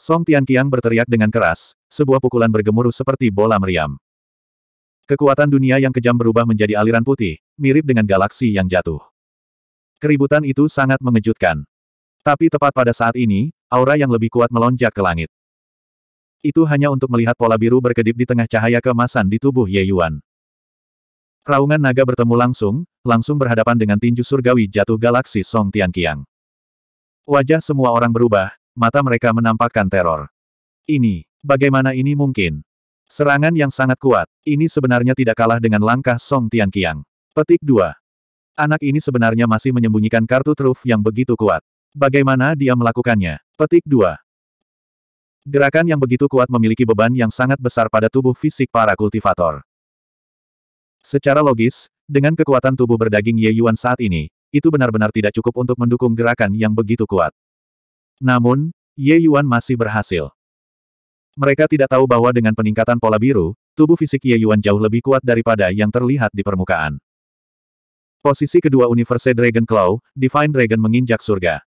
Song Tianqiang berteriak dengan keras, sebuah pukulan bergemuruh seperti bola meriam. Kekuatan dunia yang kejam berubah menjadi aliran putih, mirip dengan galaksi yang jatuh. Keributan itu sangat mengejutkan. Tapi tepat pada saat ini, aura yang lebih kuat melonjak ke langit. Itu hanya untuk melihat pola biru berkedip di tengah cahaya kemasan di tubuh Ye Yuan. Raungan naga bertemu langsung, langsung berhadapan dengan tinju surgawi jatuh galaksi Song Tianqiang. Wajah semua orang berubah, mata mereka menampakkan teror. Ini, bagaimana ini mungkin? Serangan yang sangat kuat, ini sebenarnya tidak kalah dengan langkah Song Tianqiang. Petik 2. Anak ini sebenarnya masih menyembunyikan kartu truf yang begitu kuat. Bagaimana dia melakukannya? Petik 2. Gerakan yang begitu kuat memiliki beban yang sangat besar pada tubuh fisik para kultivator. Secara logis, dengan kekuatan tubuh berdaging Ye Yuan saat ini, itu benar-benar tidak cukup untuk mendukung gerakan yang begitu kuat. Namun, Ye Yuan masih berhasil. Mereka tidak tahu bahwa dengan peningkatan pola biru, tubuh fisik Ye Yuan jauh lebih kuat daripada yang terlihat di permukaan. Posisi kedua Universe Dragon Claw, Divine Dragon menginjak surga.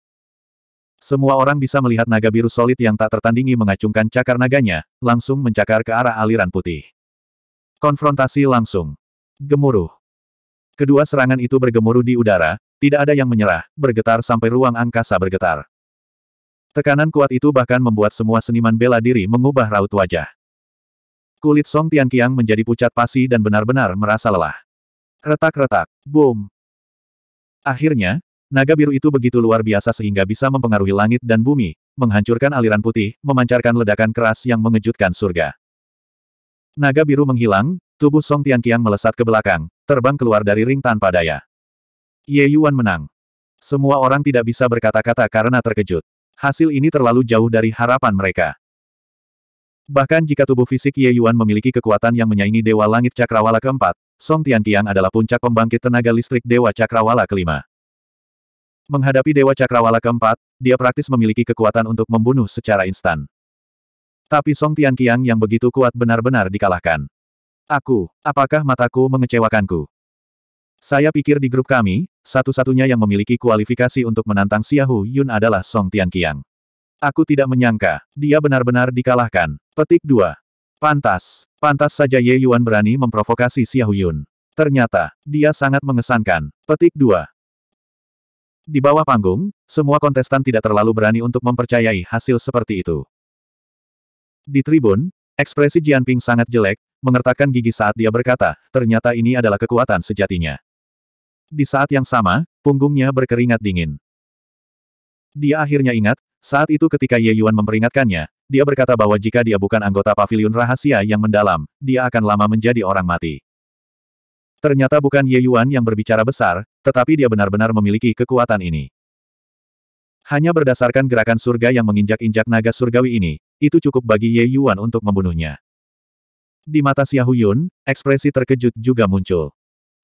Semua orang bisa melihat naga biru solid yang tak tertandingi mengacungkan cakar naganya, langsung mencakar ke arah aliran putih. Konfrontasi langsung. Gemuruh. Kedua serangan itu bergemuruh di udara, tidak ada yang menyerah, bergetar sampai ruang angkasa bergetar. Tekanan kuat itu bahkan membuat semua seniman bela diri mengubah raut wajah. Kulit Song Tianqiang menjadi pucat pasi dan benar-benar merasa lelah. Retak-retak, boom. Akhirnya, Naga biru itu begitu luar biasa sehingga bisa mempengaruhi langit dan bumi, menghancurkan aliran putih, memancarkan ledakan keras yang mengejutkan surga. Naga biru menghilang, tubuh Song Tianqiang melesat ke belakang, terbang keluar dari ring tanpa daya. Ye Yuan menang. Semua orang tidak bisa berkata-kata karena terkejut. Hasil ini terlalu jauh dari harapan mereka. Bahkan jika tubuh fisik Ye Yuan memiliki kekuatan yang menyaingi Dewa Langit Cakrawala keempat, Song Tianqiang adalah puncak pembangkit tenaga listrik Dewa Cakrawala kelima. Menghadapi Dewa Cakrawala keempat, dia praktis memiliki kekuatan untuk membunuh secara instan. Tapi Song Tianqiang yang begitu kuat benar-benar dikalahkan. Aku, apakah mataku mengecewakanku? Saya pikir di grup kami, satu-satunya yang memiliki kualifikasi untuk menantang Xiahu Yun adalah Song Tianqiang. Aku tidak menyangka, dia benar-benar dikalahkan. Petik 2. Pantas, pantas saja Ye Yuan berani memprovokasi Xiahu Yun. Ternyata, dia sangat mengesankan. Petik 2. Di bawah panggung, semua kontestan tidak terlalu berani untuk mempercayai hasil seperti itu. Di tribun, ekspresi Jianping sangat jelek, mengertakkan gigi saat dia berkata, ternyata ini adalah kekuatan sejatinya. Di saat yang sama, punggungnya berkeringat dingin. Dia akhirnya ingat, saat itu ketika Ye Yuan memperingatkannya, dia berkata bahwa jika dia bukan anggota pavilion rahasia yang mendalam, dia akan lama menjadi orang mati. Ternyata bukan Ye Yuan yang berbicara besar, tetapi dia benar-benar memiliki kekuatan ini. Hanya berdasarkan gerakan surga yang menginjak-injak naga surgawi ini, itu cukup bagi Ye Yuan untuk membunuhnya. Di mata Xia Huyun, ekspresi terkejut juga muncul.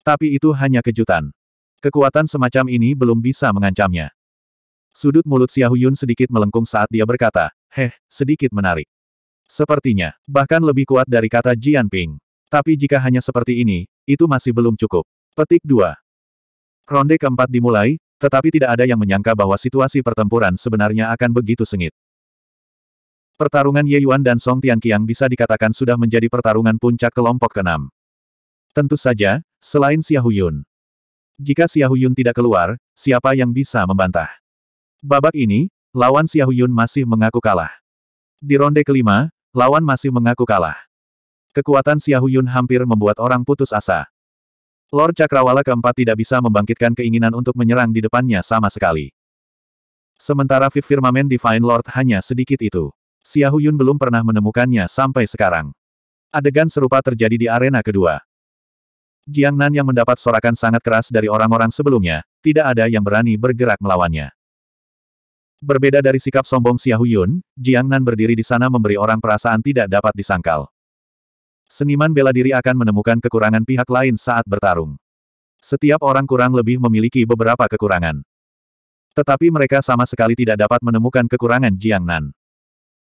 Tapi itu hanya kejutan. Kekuatan semacam ini belum bisa mengancamnya. Sudut mulut Xiaoyun sedikit melengkung saat dia berkata, Heh, sedikit menarik. Sepertinya, bahkan lebih kuat dari kata Jian Ping. Tapi jika hanya seperti ini, itu masih belum cukup. Petik 2. Ronde keempat dimulai, tetapi tidak ada yang menyangka bahwa situasi pertempuran sebenarnya akan begitu sengit. Pertarungan Ye Yuan dan Song Tianqiang bisa dikatakan sudah menjadi pertarungan puncak kelompok keenam. Tentu saja, selain Xiao Yun. Jika Xiao Yun tidak keluar, siapa yang bisa membantah? Babak ini, lawan Xiao Yun masih mengaku kalah. Di ronde kelima, lawan masih mengaku kalah. Kekuatan Xiaoyun hampir membuat orang putus asa. Lord Cakrawala keempat tidak bisa membangkitkan keinginan untuk menyerang di depannya sama sekali. Sementara Fifth Firmament Divine Lord hanya sedikit itu. Xiaoyun belum pernah menemukannya sampai sekarang. Adegan serupa terjadi di arena kedua. Jiang Nan yang mendapat sorakan sangat keras dari orang-orang sebelumnya, tidak ada yang berani bergerak melawannya. Berbeda dari sikap sombong Xiaoyun, Jiang Nan berdiri di sana memberi orang perasaan tidak dapat disangkal. Seniman bela diri akan menemukan kekurangan pihak lain saat bertarung. Setiap orang kurang lebih memiliki beberapa kekurangan. Tetapi mereka sama sekali tidak dapat menemukan kekurangan Jiang Nan.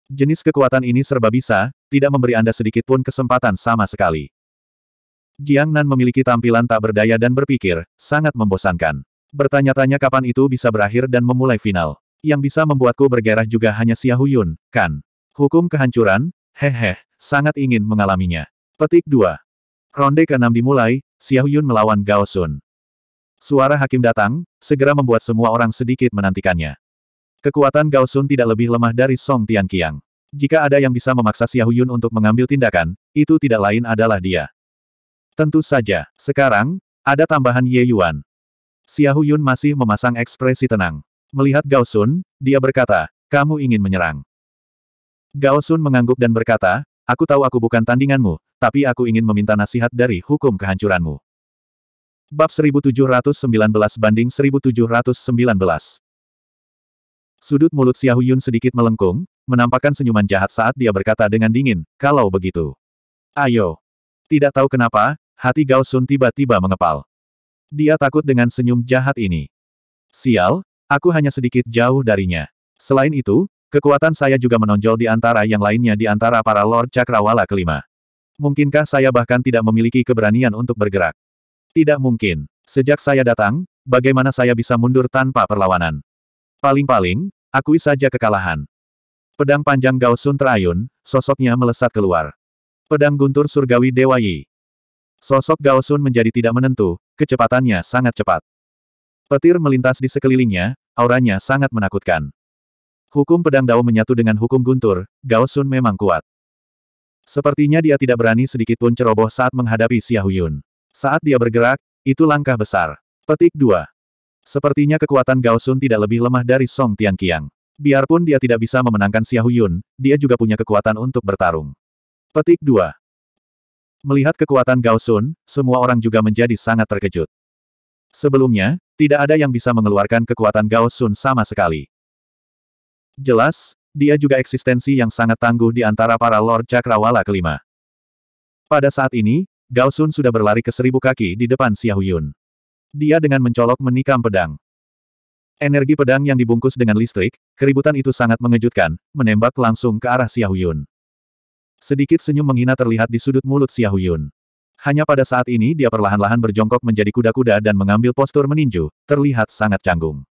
Jenis kekuatan ini serba bisa, tidak memberi Anda sedikit pun kesempatan sama sekali. Jiang Nan memiliki tampilan tak berdaya dan berpikir, sangat membosankan. Bertanya-tanya kapan itu bisa berakhir dan memulai final. Yang bisa membuatku bergerak juga hanya Xiahuyun, kan? Hukum kehancuran, Hehehe. Sangat ingin mengalaminya. Petik 2. Ronde ke-6 dimulai, Xiao Yun melawan Gao Sun. Suara hakim datang, segera membuat semua orang sedikit menantikannya. Kekuatan Gao Sun tidak lebih lemah dari Song Tianqiang. Jika ada yang bisa memaksa Xiao Yun untuk mengambil tindakan, itu tidak lain adalah dia. Tentu saja, sekarang, ada tambahan Ye Yuan. Xiao Yun masih memasang ekspresi tenang. Melihat Gao Sun, dia berkata, kamu ingin menyerang. Gao Sun mengangguk dan berkata, Aku tahu aku bukan tandinganmu, tapi aku ingin meminta nasihat dari hukum kehancuranmu. Bab 1719 banding 1719 Sudut mulut Xiao Yun sedikit melengkung, menampakkan senyuman jahat saat dia berkata dengan dingin, kalau begitu. Ayo. Tidak tahu kenapa, hati Gao Sun tiba-tiba mengepal. Dia takut dengan senyum jahat ini. Sial, aku hanya sedikit jauh darinya. Selain itu, Kekuatan saya juga menonjol di antara yang lainnya di antara para Lord Cakrawala kelima. Mungkinkah saya bahkan tidak memiliki keberanian untuk bergerak? Tidak mungkin. Sejak saya datang, bagaimana saya bisa mundur tanpa perlawanan? Paling-paling, akui saja kekalahan. Pedang panjang Gausun terayun, sosoknya melesat keluar. Pedang guntur surgawi Dewa Yi. Sosok Gausun menjadi tidak menentu, kecepatannya sangat cepat. Petir melintas di sekelilingnya, auranya sangat menakutkan. Hukum pedang Dao menyatu dengan hukum guntur, Gao Sun memang kuat. Sepertinya dia tidak berani sedikitpun ceroboh saat menghadapi Xiaoyun. Yun. Saat dia bergerak, itu langkah besar. Petik 2. Sepertinya kekuatan Gao Sun tidak lebih lemah dari Song Tianqiang. Biarpun dia tidak bisa memenangkan Xiaoyun, Yun, dia juga punya kekuatan untuk bertarung. Petik 2. Melihat kekuatan Gao Sun, semua orang juga menjadi sangat terkejut. Sebelumnya, tidak ada yang bisa mengeluarkan kekuatan Gao Sun sama sekali. Jelas, dia juga eksistensi yang sangat tangguh di antara para Lord Cakrawala kelima. Pada saat ini, Gao Sun sudah berlari ke seribu kaki di depan Xiaoyun. Dia dengan mencolok menikam pedang. Energi pedang yang dibungkus dengan listrik, keributan itu sangat mengejutkan, menembak langsung ke arah Xiaoyun. Sedikit senyum menghina terlihat di sudut mulut Xiaoyun. Hanya pada saat ini dia perlahan-lahan berjongkok menjadi kuda-kuda dan mengambil postur meninju, terlihat sangat canggung.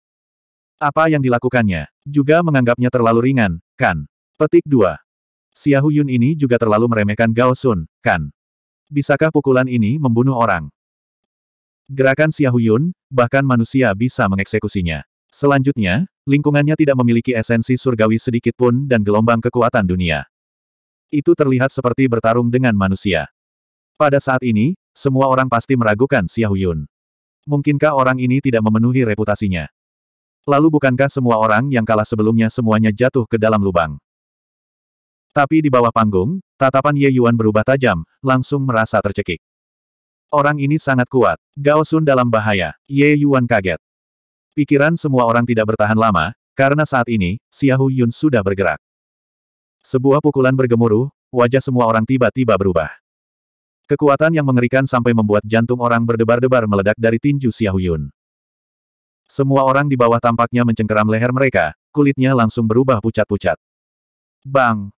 Apa yang dilakukannya, juga menganggapnya terlalu ringan, kan? Petik 2. Xiahu Yun ini juga terlalu meremehkan Gao Sun, kan? Bisakah pukulan ini membunuh orang? Gerakan Xiahu Yun, bahkan manusia bisa mengeksekusinya. Selanjutnya, lingkungannya tidak memiliki esensi surgawi sedikit pun dan gelombang kekuatan dunia. Itu terlihat seperti bertarung dengan manusia. Pada saat ini, semua orang pasti meragukan Xiahu Yun. Mungkinkah orang ini tidak memenuhi reputasinya? Lalu bukankah semua orang yang kalah sebelumnya semuanya jatuh ke dalam lubang? Tapi di bawah panggung, tatapan Ye Yuan berubah tajam, langsung merasa tercekik. Orang ini sangat kuat. Gao Sun dalam bahaya. Ye Yuan kaget. Pikiran semua orang tidak bertahan lama, karena saat ini, Xiahu Yun sudah bergerak. Sebuah pukulan bergemuruh, wajah semua orang tiba-tiba berubah. Kekuatan yang mengerikan sampai membuat jantung orang berdebar-debar meledak dari tinju Xiahu Yun. Semua orang di bawah tampaknya mencengkeram leher mereka, kulitnya langsung berubah pucat-pucat. Bang!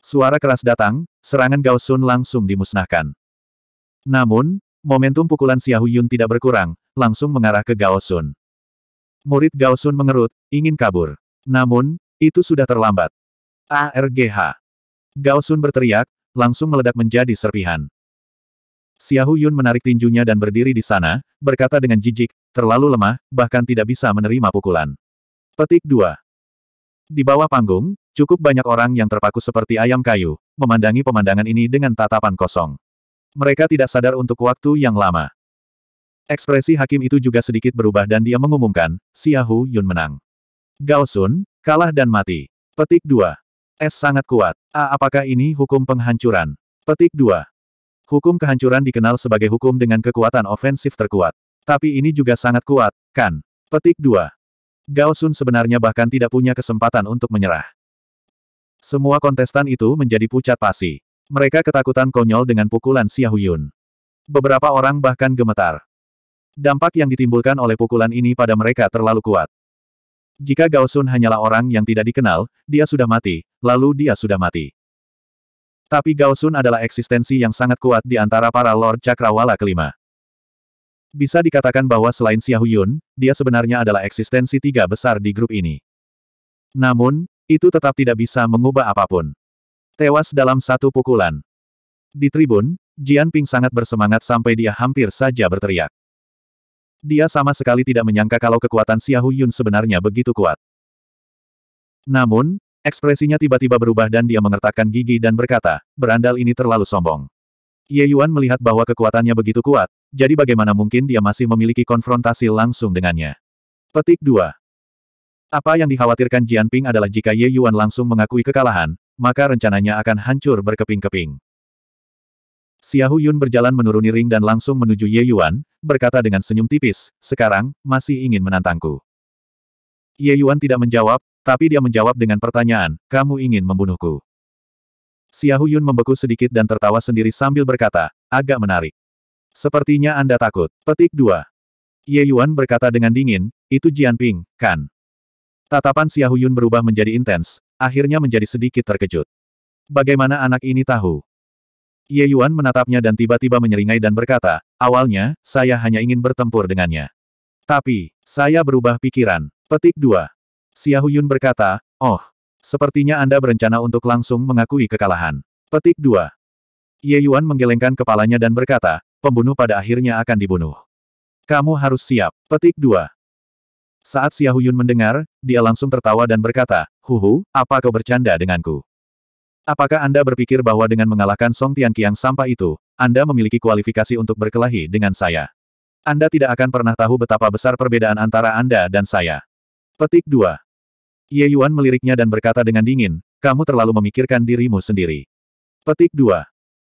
Suara keras datang, serangan Gao Sun langsung dimusnahkan. Namun, momentum pukulan Xiaoyun Yun tidak berkurang, langsung mengarah ke Gao Sun. Murid Gao Sun mengerut, ingin kabur. Namun, itu sudah terlambat. ARGH. Gao Sun berteriak, langsung meledak menjadi serpihan. Xiahu Yun menarik tinjunya dan berdiri di sana, berkata dengan jijik, terlalu lemah, bahkan tidak bisa menerima pukulan. Petik 2. Di bawah panggung, cukup banyak orang yang terpaku seperti ayam kayu, memandangi pemandangan ini dengan tatapan kosong. Mereka tidak sadar untuk waktu yang lama. Ekspresi hakim itu juga sedikit berubah dan dia mengumumkan, Xiahu Yun menang. Gao Sun, kalah dan mati. Petik 2. Es sangat kuat. A apakah ini hukum penghancuran? Petik 2. Hukum kehancuran dikenal sebagai hukum dengan kekuatan ofensif terkuat. Tapi ini juga sangat kuat, kan? Petik 2. Gao Sun sebenarnya bahkan tidak punya kesempatan untuk menyerah. Semua kontestan itu menjadi pucat pasi. Mereka ketakutan konyol dengan pukulan Huyun. Beberapa orang bahkan gemetar. Dampak yang ditimbulkan oleh pukulan ini pada mereka terlalu kuat. Jika Gao Sun hanyalah orang yang tidak dikenal, dia sudah mati, lalu dia sudah mati. Tapi Gao Sun adalah eksistensi yang sangat kuat di antara para Lord Cakrawala kelima. Bisa dikatakan bahwa selain Xiaoyun, Yun, dia sebenarnya adalah eksistensi tiga besar di grup ini. Namun, itu tetap tidak bisa mengubah apapun. Tewas dalam satu pukulan. Di tribun, Jian Ping sangat bersemangat sampai dia hampir saja berteriak. Dia sama sekali tidak menyangka kalau kekuatan Xiaoyun Yun sebenarnya begitu kuat. Namun, Ekspresinya tiba-tiba berubah dan dia mengertakkan gigi dan berkata, berandal ini terlalu sombong. Ye Yuan melihat bahwa kekuatannya begitu kuat, jadi bagaimana mungkin dia masih memiliki konfrontasi langsung dengannya. Petik 2. Apa yang dikhawatirkan Jian Ping adalah jika Ye Yuan langsung mengakui kekalahan, maka rencananya akan hancur berkeping-keping. Xiahu Yun berjalan menuruni ring dan langsung menuju Ye Yuan, berkata dengan senyum tipis, sekarang, masih ingin menantangku. Ye Yuan tidak menjawab, tapi dia menjawab dengan pertanyaan, kamu ingin membunuhku? Xiahu Yun membeku sedikit dan tertawa sendiri sambil berkata, agak menarik. Sepertinya Anda takut. Petik dua. Ye Yuan berkata dengan dingin, itu Jianping, kan? Tatapan Xiahu Yun berubah menjadi intens, akhirnya menjadi sedikit terkejut. Bagaimana anak ini tahu? Ye Yuan menatapnya dan tiba-tiba menyeringai dan berkata, awalnya, saya hanya ingin bertempur dengannya. Tapi, saya berubah pikiran. Petik dua. Xiao Yun berkata, Oh, sepertinya Anda berencana untuk langsung mengakui kekalahan. Petik 2. Ye Yuan menggelengkan kepalanya dan berkata, pembunuh pada akhirnya akan dibunuh. Kamu harus siap. Petik 2. Saat Xiao Yun mendengar, dia langsung tertawa dan berkata, Huhu, apa kau bercanda denganku? Apakah Anda berpikir bahwa dengan mengalahkan Song Tian Qiang sampah itu, Anda memiliki kualifikasi untuk berkelahi dengan saya? Anda tidak akan pernah tahu betapa besar perbedaan antara Anda dan saya. Petik 2. Ye Yuan meliriknya dan berkata dengan dingin, kamu terlalu memikirkan dirimu sendiri. Petik 2.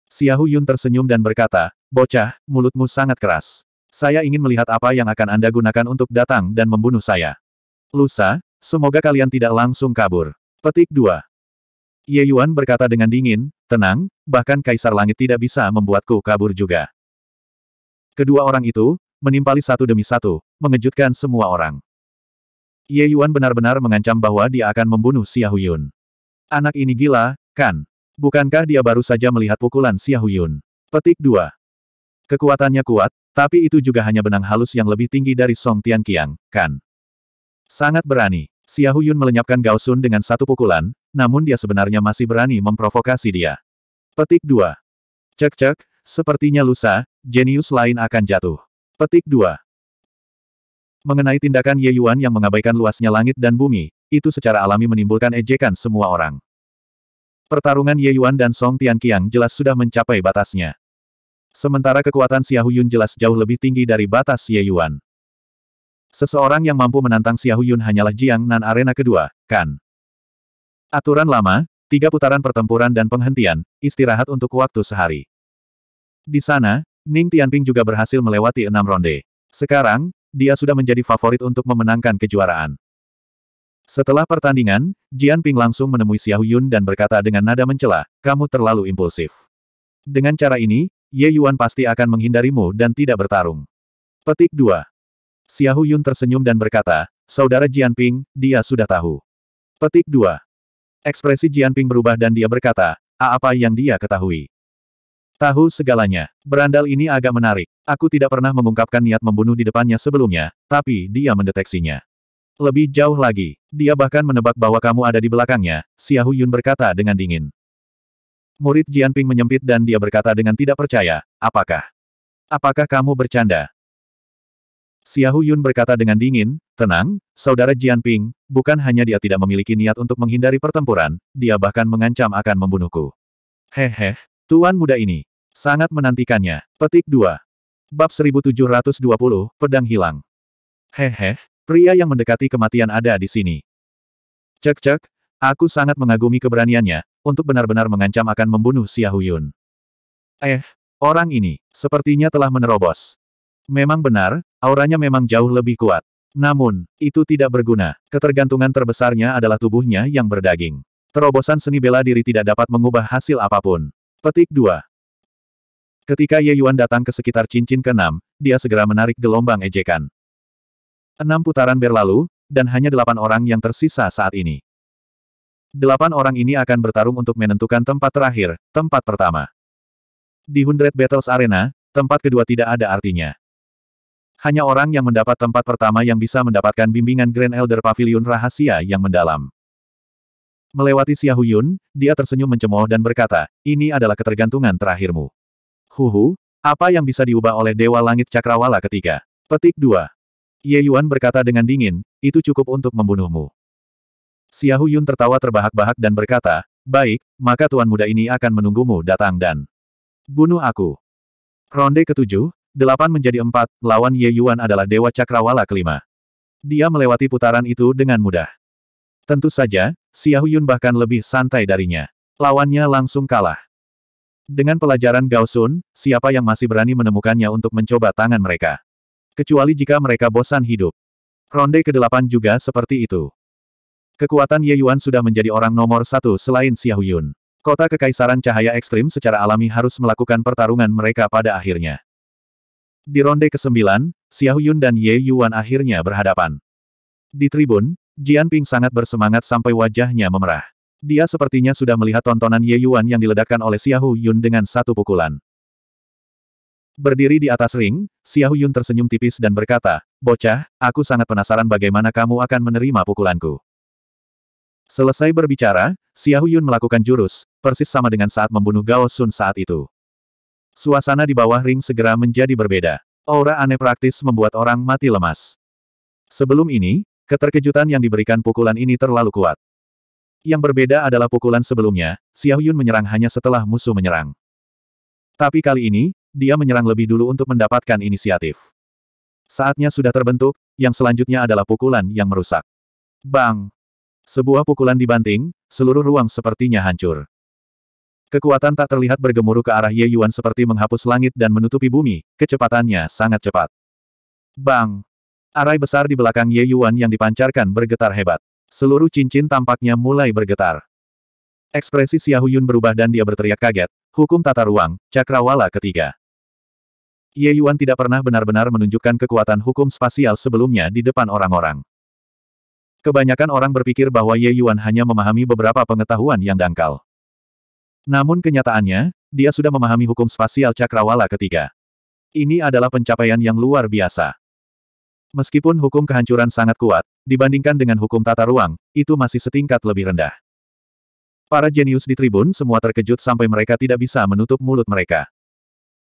Xiahu Yun tersenyum dan berkata, bocah, mulutmu sangat keras. Saya ingin melihat apa yang akan Anda gunakan untuk datang dan membunuh saya. Lusa, semoga kalian tidak langsung kabur. Petik 2. Ye Yuan berkata dengan dingin, tenang, bahkan Kaisar Langit tidak bisa membuatku kabur juga. Kedua orang itu, menimpali satu demi satu, mengejutkan semua orang. Ye Yuan benar-benar mengancam bahwa dia akan membunuh Xia Anak ini gila, kan? Bukankah dia baru saja melihat pukulan Xia Petik 2. Kekuatannya kuat, tapi itu juga hanya benang halus yang lebih tinggi dari Song Tianqiang, kan? Sangat berani. Xia melenyapkan Gao Sun dengan satu pukulan, namun dia sebenarnya masih berani memprovokasi dia. Petik 2. Cek-cek, sepertinya lusa, jenius lain akan jatuh. Petik 2. Mengenai tindakan Ye Yuan yang mengabaikan luasnya langit dan bumi, itu secara alami menimbulkan ejekan semua orang. Pertarungan Ye Yuan dan Song Tianqiang jelas sudah mencapai batasnya. Sementara kekuatan Yun jelas jauh lebih tinggi dari batas Ye Yuan. Seseorang yang mampu menantang Yun hanyalah Jiang Nan Arena kedua, kan? Aturan lama, tiga putaran pertempuran dan penghentian, istirahat untuk waktu sehari. Di sana, Ning Tianping juga berhasil melewati enam ronde. Sekarang, dia sudah menjadi favorit untuk memenangkan kejuaraan. Setelah pertandingan, Jian Ping langsung menemui Xiao Yun dan berkata dengan nada mencela, kamu terlalu impulsif. Dengan cara ini, Ye Yuan pasti akan menghindarimu dan tidak bertarung. Petik 2. Xiao Yun tersenyum dan berkata, Saudara Jian Ping, dia sudah tahu. Petik 2. Ekspresi Jian Ping berubah dan dia berkata, apa yang dia ketahui. Tahu segalanya. Berandal ini agak menarik. Aku tidak pernah mengungkapkan niat membunuh di depannya sebelumnya, tapi dia mendeteksinya. Lebih jauh lagi, dia bahkan menebak bahwa kamu ada di belakangnya, Xiahu Yun berkata dengan dingin. Murid Jianping menyempit dan dia berkata dengan tidak percaya, apakah? Apakah kamu bercanda? Xiahu Yun berkata dengan dingin, tenang, saudara Jianping, bukan hanya dia tidak memiliki niat untuk menghindari pertempuran, dia bahkan mengancam akan membunuhku. Hehe, tuan muda ini, Sangat menantikannya. Petik 2. Bab 1720, Pedang Hilang. Hehe, pria yang mendekati kematian ada di sini. Cek-cek, aku sangat mengagumi keberaniannya, untuk benar-benar mengancam akan membunuh Siahuyun. Eh, orang ini, sepertinya telah menerobos. Memang benar, auranya memang jauh lebih kuat. Namun, itu tidak berguna. Ketergantungan terbesarnya adalah tubuhnya yang berdaging. Terobosan seni bela diri tidak dapat mengubah hasil apapun. Petik 2. Ketika Ye Yuan datang ke sekitar cincin ke-6, dia segera menarik gelombang ejekan. Enam putaran berlalu, dan hanya delapan orang yang tersisa saat ini. Delapan orang ini akan bertarung untuk menentukan tempat terakhir, tempat pertama. Di Hundred Battles Arena, tempat kedua tidak ada artinya. Hanya orang yang mendapat tempat pertama yang bisa mendapatkan bimbingan Grand Elder Pavilion rahasia yang mendalam. Melewati Xiahuyun, dia tersenyum mencemooh dan berkata, ini adalah ketergantungan terakhirmu. Huhu, apa yang bisa diubah oleh Dewa Langit Cakrawala ketiga? Petik 2. Ye Yuan berkata dengan dingin, itu cukup untuk membunuhmu. Xiahu Yun tertawa terbahak-bahak dan berkata, baik, maka tuan muda ini akan menunggumu datang dan bunuh aku. Ronde ketujuh, delapan menjadi empat, lawan Ye Yuan adalah Dewa Cakrawala kelima. Dia melewati putaran itu dengan mudah. Tentu saja, Xiahu Yun bahkan lebih santai darinya. Lawannya langsung kalah. Dengan pelajaran Gao siapa yang masih berani menemukannya untuk mencoba tangan mereka? Kecuali jika mereka bosan hidup. Ronde ke-8 juga seperti itu. Kekuatan Ye Yuan sudah menjadi orang nomor satu selain Xiaoyun. Yun. Kota Kekaisaran Cahaya Ekstrim secara alami harus melakukan pertarungan mereka pada akhirnya. Di ronde ke-9, Xiaoyun Yun dan Ye Yuan akhirnya berhadapan. Di tribun, Jian Ping sangat bersemangat sampai wajahnya memerah. Dia sepertinya sudah melihat tontonan Ye Yuan yang diledakkan oleh Xiahu Yun dengan satu pukulan. Berdiri di atas ring, Xiahu Yun tersenyum tipis dan berkata, Bocah, aku sangat penasaran bagaimana kamu akan menerima pukulanku. Selesai berbicara, Xiahu Yun melakukan jurus, persis sama dengan saat membunuh Gao Sun saat itu. Suasana di bawah ring segera menjadi berbeda. Aura aneh praktis membuat orang mati lemas. Sebelum ini, keterkejutan yang diberikan pukulan ini terlalu kuat. Yang berbeda adalah pukulan sebelumnya, Xiao Yun menyerang hanya setelah musuh menyerang. Tapi kali ini, dia menyerang lebih dulu untuk mendapatkan inisiatif. Saatnya sudah terbentuk, yang selanjutnya adalah pukulan yang merusak. Bang! Sebuah pukulan dibanting, seluruh ruang sepertinya hancur. Kekuatan tak terlihat bergemuruh ke arah Ye Yuan seperti menghapus langit dan menutupi bumi, kecepatannya sangat cepat. Bang! Arai besar di belakang Ye Yuan yang dipancarkan bergetar hebat. Seluruh cincin tampaknya mulai bergetar. Ekspresi Xiaoyun berubah dan dia berteriak kaget, hukum tata ruang, cakrawala ketiga. Ye Yuan tidak pernah benar-benar menunjukkan kekuatan hukum spasial sebelumnya di depan orang-orang. Kebanyakan orang berpikir bahwa Ye Yuan hanya memahami beberapa pengetahuan yang dangkal. Namun kenyataannya, dia sudah memahami hukum spasial cakrawala ketiga. Ini adalah pencapaian yang luar biasa. Meskipun hukum kehancuran sangat kuat, dibandingkan dengan hukum tata ruang, itu masih setingkat lebih rendah. Para jenius di tribun semua terkejut sampai mereka tidak bisa menutup mulut mereka.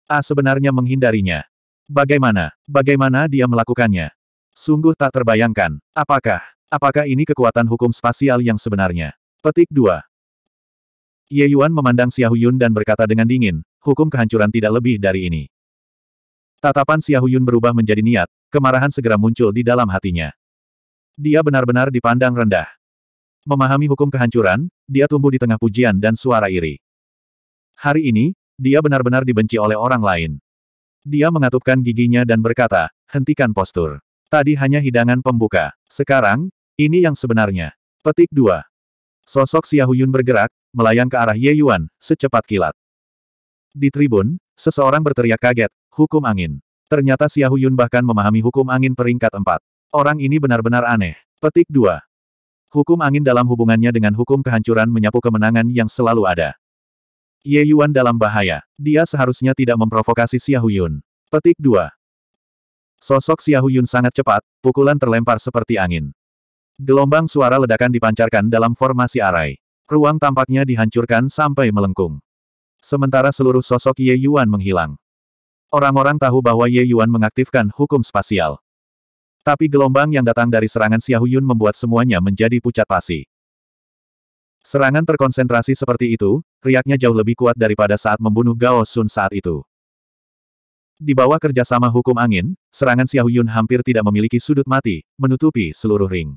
A sebenarnya menghindarinya. Bagaimana, bagaimana dia melakukannya? Sungguh tak terbayangkan. Apakah, apakah ini kekuatan hukum spasial yang sebenarnya? Petik 2. Ye Yuan memandang Xiahuyun dan berkata dengan dingin, hukum kehancuran tidak lebih dari ini. Tatapan Xiaoyun berubah menjadi niat, kemarahan segera muncul di dalam hatinya. Dia benar-benar dipandang rendah. Memahami hukum kehancuran, dia tumbuh di tengah pujian dan suara iri. Hari ini, dia benar-benar dibenci oleh orang lain. Dia mengatupkan giginya dan berkata, hentikan postur. Tadi hanya hidangan pembuka. Sekarang, ini yang sebenarnya. Petik 2. Sosok Xiaoyun bergerak, melayang ke arah Ye Yuan, secepat kilat. Di tribun, seseorang berteriak kaget, Hukum angin. Ternyata Xiao Yun bahkan memahami hukum angin peringkat 4. Orang ini benar-benar aneh. Petik 2. Hukum angin dalam hubungannya dengan hukum kehancuran menyapu kemenangan yang selalu ada. Ye Yuan dalam bahaya. Dia seharusnya tidak memprovokasi Xiao Yun. Petik 2. Sosok Xiao Yun sangat cepat, pukulan terlempar seperti angin. Gelombang suara ledakan dipancarkan dalam formasi arai. Ruang tampaknya dihancurkan sampai melengkung. Sementara seluruh sosok Ye Yuan menghilang. Orang-orang tahu bahwa Ye Yuan mengaktifkan hukum spasial. Tapi gelombang yang datang dari serangan Xiaoyun membuat semuanya menjadi pucat pasi. Serangan terkonsentrasi seperti itu, riaknya jauh lebih kuat daripada saat membunuh Gao Sun saat itu. Di bawah kerjasama hukum angin, serangan Xiaoyun hampir tidak memiliki sudut mati, menutupi seluruh ring.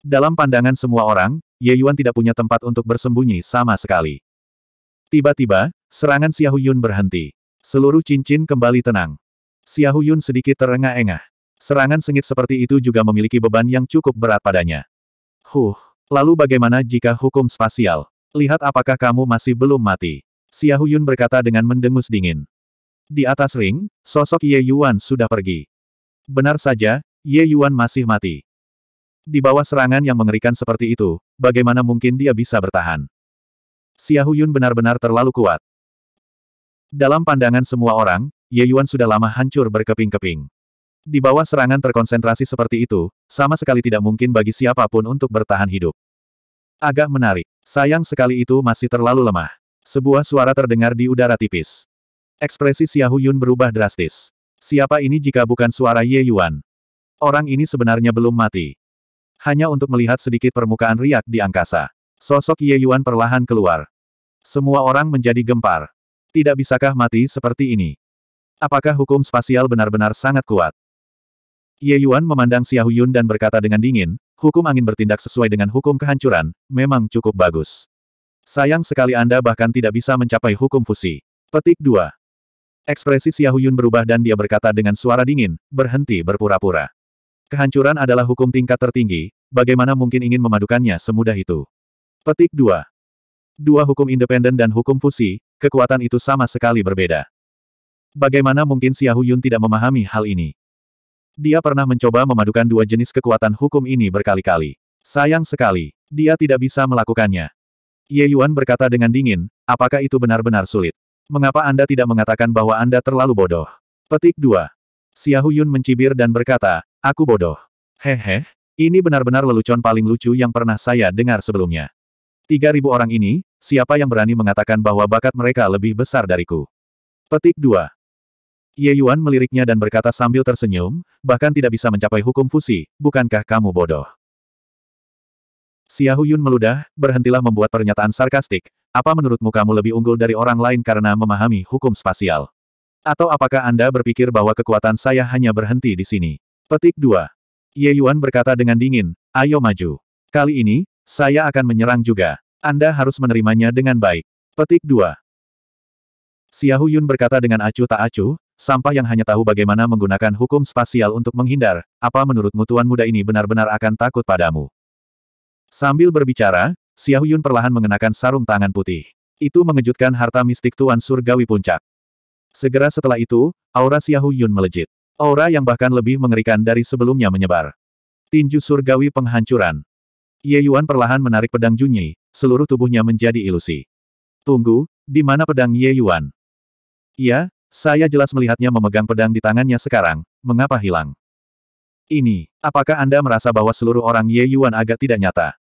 Dalam pandangan semua orang, Ye Yuan tidak punya tempat untuk bersembunyi sama sekali. Tiba-tiba, serangan Xiaoyun berhenti. Seluruh cincin kembali tenang. Xiao Yun sedikit terengah-engah. Serangan sengit seperti itu juga memiliki beban yang cukup berat padanya. Huh, lalu bagaimana jika hukum spasial? Lihat apakah kamu masih belum mati. Xiao Yun berkata dengan mendengus dingin. Di atas ring, sosok Ye Yuan sudah pergi. Benar saja, Ye Yuan masih mati. Di bawah serangan yang mengerikan seperti itu, bagaimana mungkin dia bisa bertahan? Xiao Yun benar-benar terlalu kuat. Dalam pandangan semua orang, Ye Yuan sudah lama hancur berkeping-keping. Di bawah serangan terkonsentrasi seperti itu, sama sekali tidak mungkin bagi siapapun untuk bertahan hidup. Agak menarik. Sayang sekali itu masih terlalu lemah. Sebuah suara terdengar di udara tipis. Ekspresi Xiahu Yun berubah drastis. Siapa ini jika bukan suara Ye Yuan? Orang ini sebenarnya belum mati. Hanya untuk melihat sedikit permukaan riak di angkasa. Sosok Ye Yuan perlahan keluar. Semua orang menjadi gempar. Tidak bisakah mati seperti ini? Apakah hukum spasial benar-benar sangat kuat? Ye Yuan memandang Xiao Yun dan berkata dengan dingin, hukum angin bertindak sesuai dengan hukum kehancuran, memang cukup bagus. Sayang sekali Anda bahkan tidak bisa mencapai hukum fusi. Petik 2. Ekspresi Xiao Yun berubah dan dia berkata dengan suara dingin, berhenti berpura-pura. Kehancuran adalah hukum tingkat tertinggi, bagaimana mungkin ingin memadukannya semudah itu. Petik 2. Dua hukum independen dan hukum fusi, Kekuatan itu sama sekali berbeda. Bagaimana mungkin Xiahu Yun tidak memahami hal ini? Dia pernah mencoba memadukan dua jenis kekuatan hukum ini berkali-kali. Sayang sekali, dia tidak bisa melakukannya. Ye Yuan berkata dengan dingin, apakah itu benar-benar sulit? Mengapa Anda tidak mengatakan bahwa Anda terlalu bodoh? Petik 2. Xiahu Yun mencibir dan berkata, aku bodoh. Hehe, ini benar-benar lelucon paling lucu yang pernah saya dengar sebelumnya. 3.000 orang ini, siapa yang berani mengatakan bahwa bakat mereka lebih besar dariku? Petik 2. Ye Yuan meliriknya dan berkata sambil tersenyum, bahkan tidak bisa mencapai hukum fusi, bukankah kamu bodoh? Xiahu Yun meludah, berhentilah membuat pernyataan sarkastik, apa menurutmu kamu lebih unggul dari orang lain karena memahami hukum spasial? Atau apakah Anda berpikir bahwa kekuatan saya hanya berhenti di sini? Petik 2. Ye Yuan berkata dengan dingin, ayo maju. Kali ini, saya akan menyerang juga. Anda harus menerimanya dengan baik. Petik 2. Xiahu Yun berkata dengan acuh tak acuh, sampah yang hanya tahu bagaimana menggunakan hukum spasial untuk menghindar, apa menurutmu tuan muda ini benar-benar akan takut padamu? Sambil berbicara, Xiahu Yun perlahan mengenakan sarung tangan putih. Itu mengejutkan harta mistik Tuan Surgawi Puncak. Segera setelah itu, aura Xiahu Yun melejit. Aura yang bahkan lebih mengerikan dari sebelumnya menyebar. Tinju Surgawi Penghancuran. Ye Yuan perlahan menarik pedang Junyi, seluruh tubuhnya menjadi ilusi. Tunggu, di mana pedang Ye Yuan? Ya, saya jelas melihatnya memegang pedang di tangannya sekarang, mengapa hilang? Ini, apakah Anda merasa bahwa seluruh orang Ye Yuan agak tidak nyata?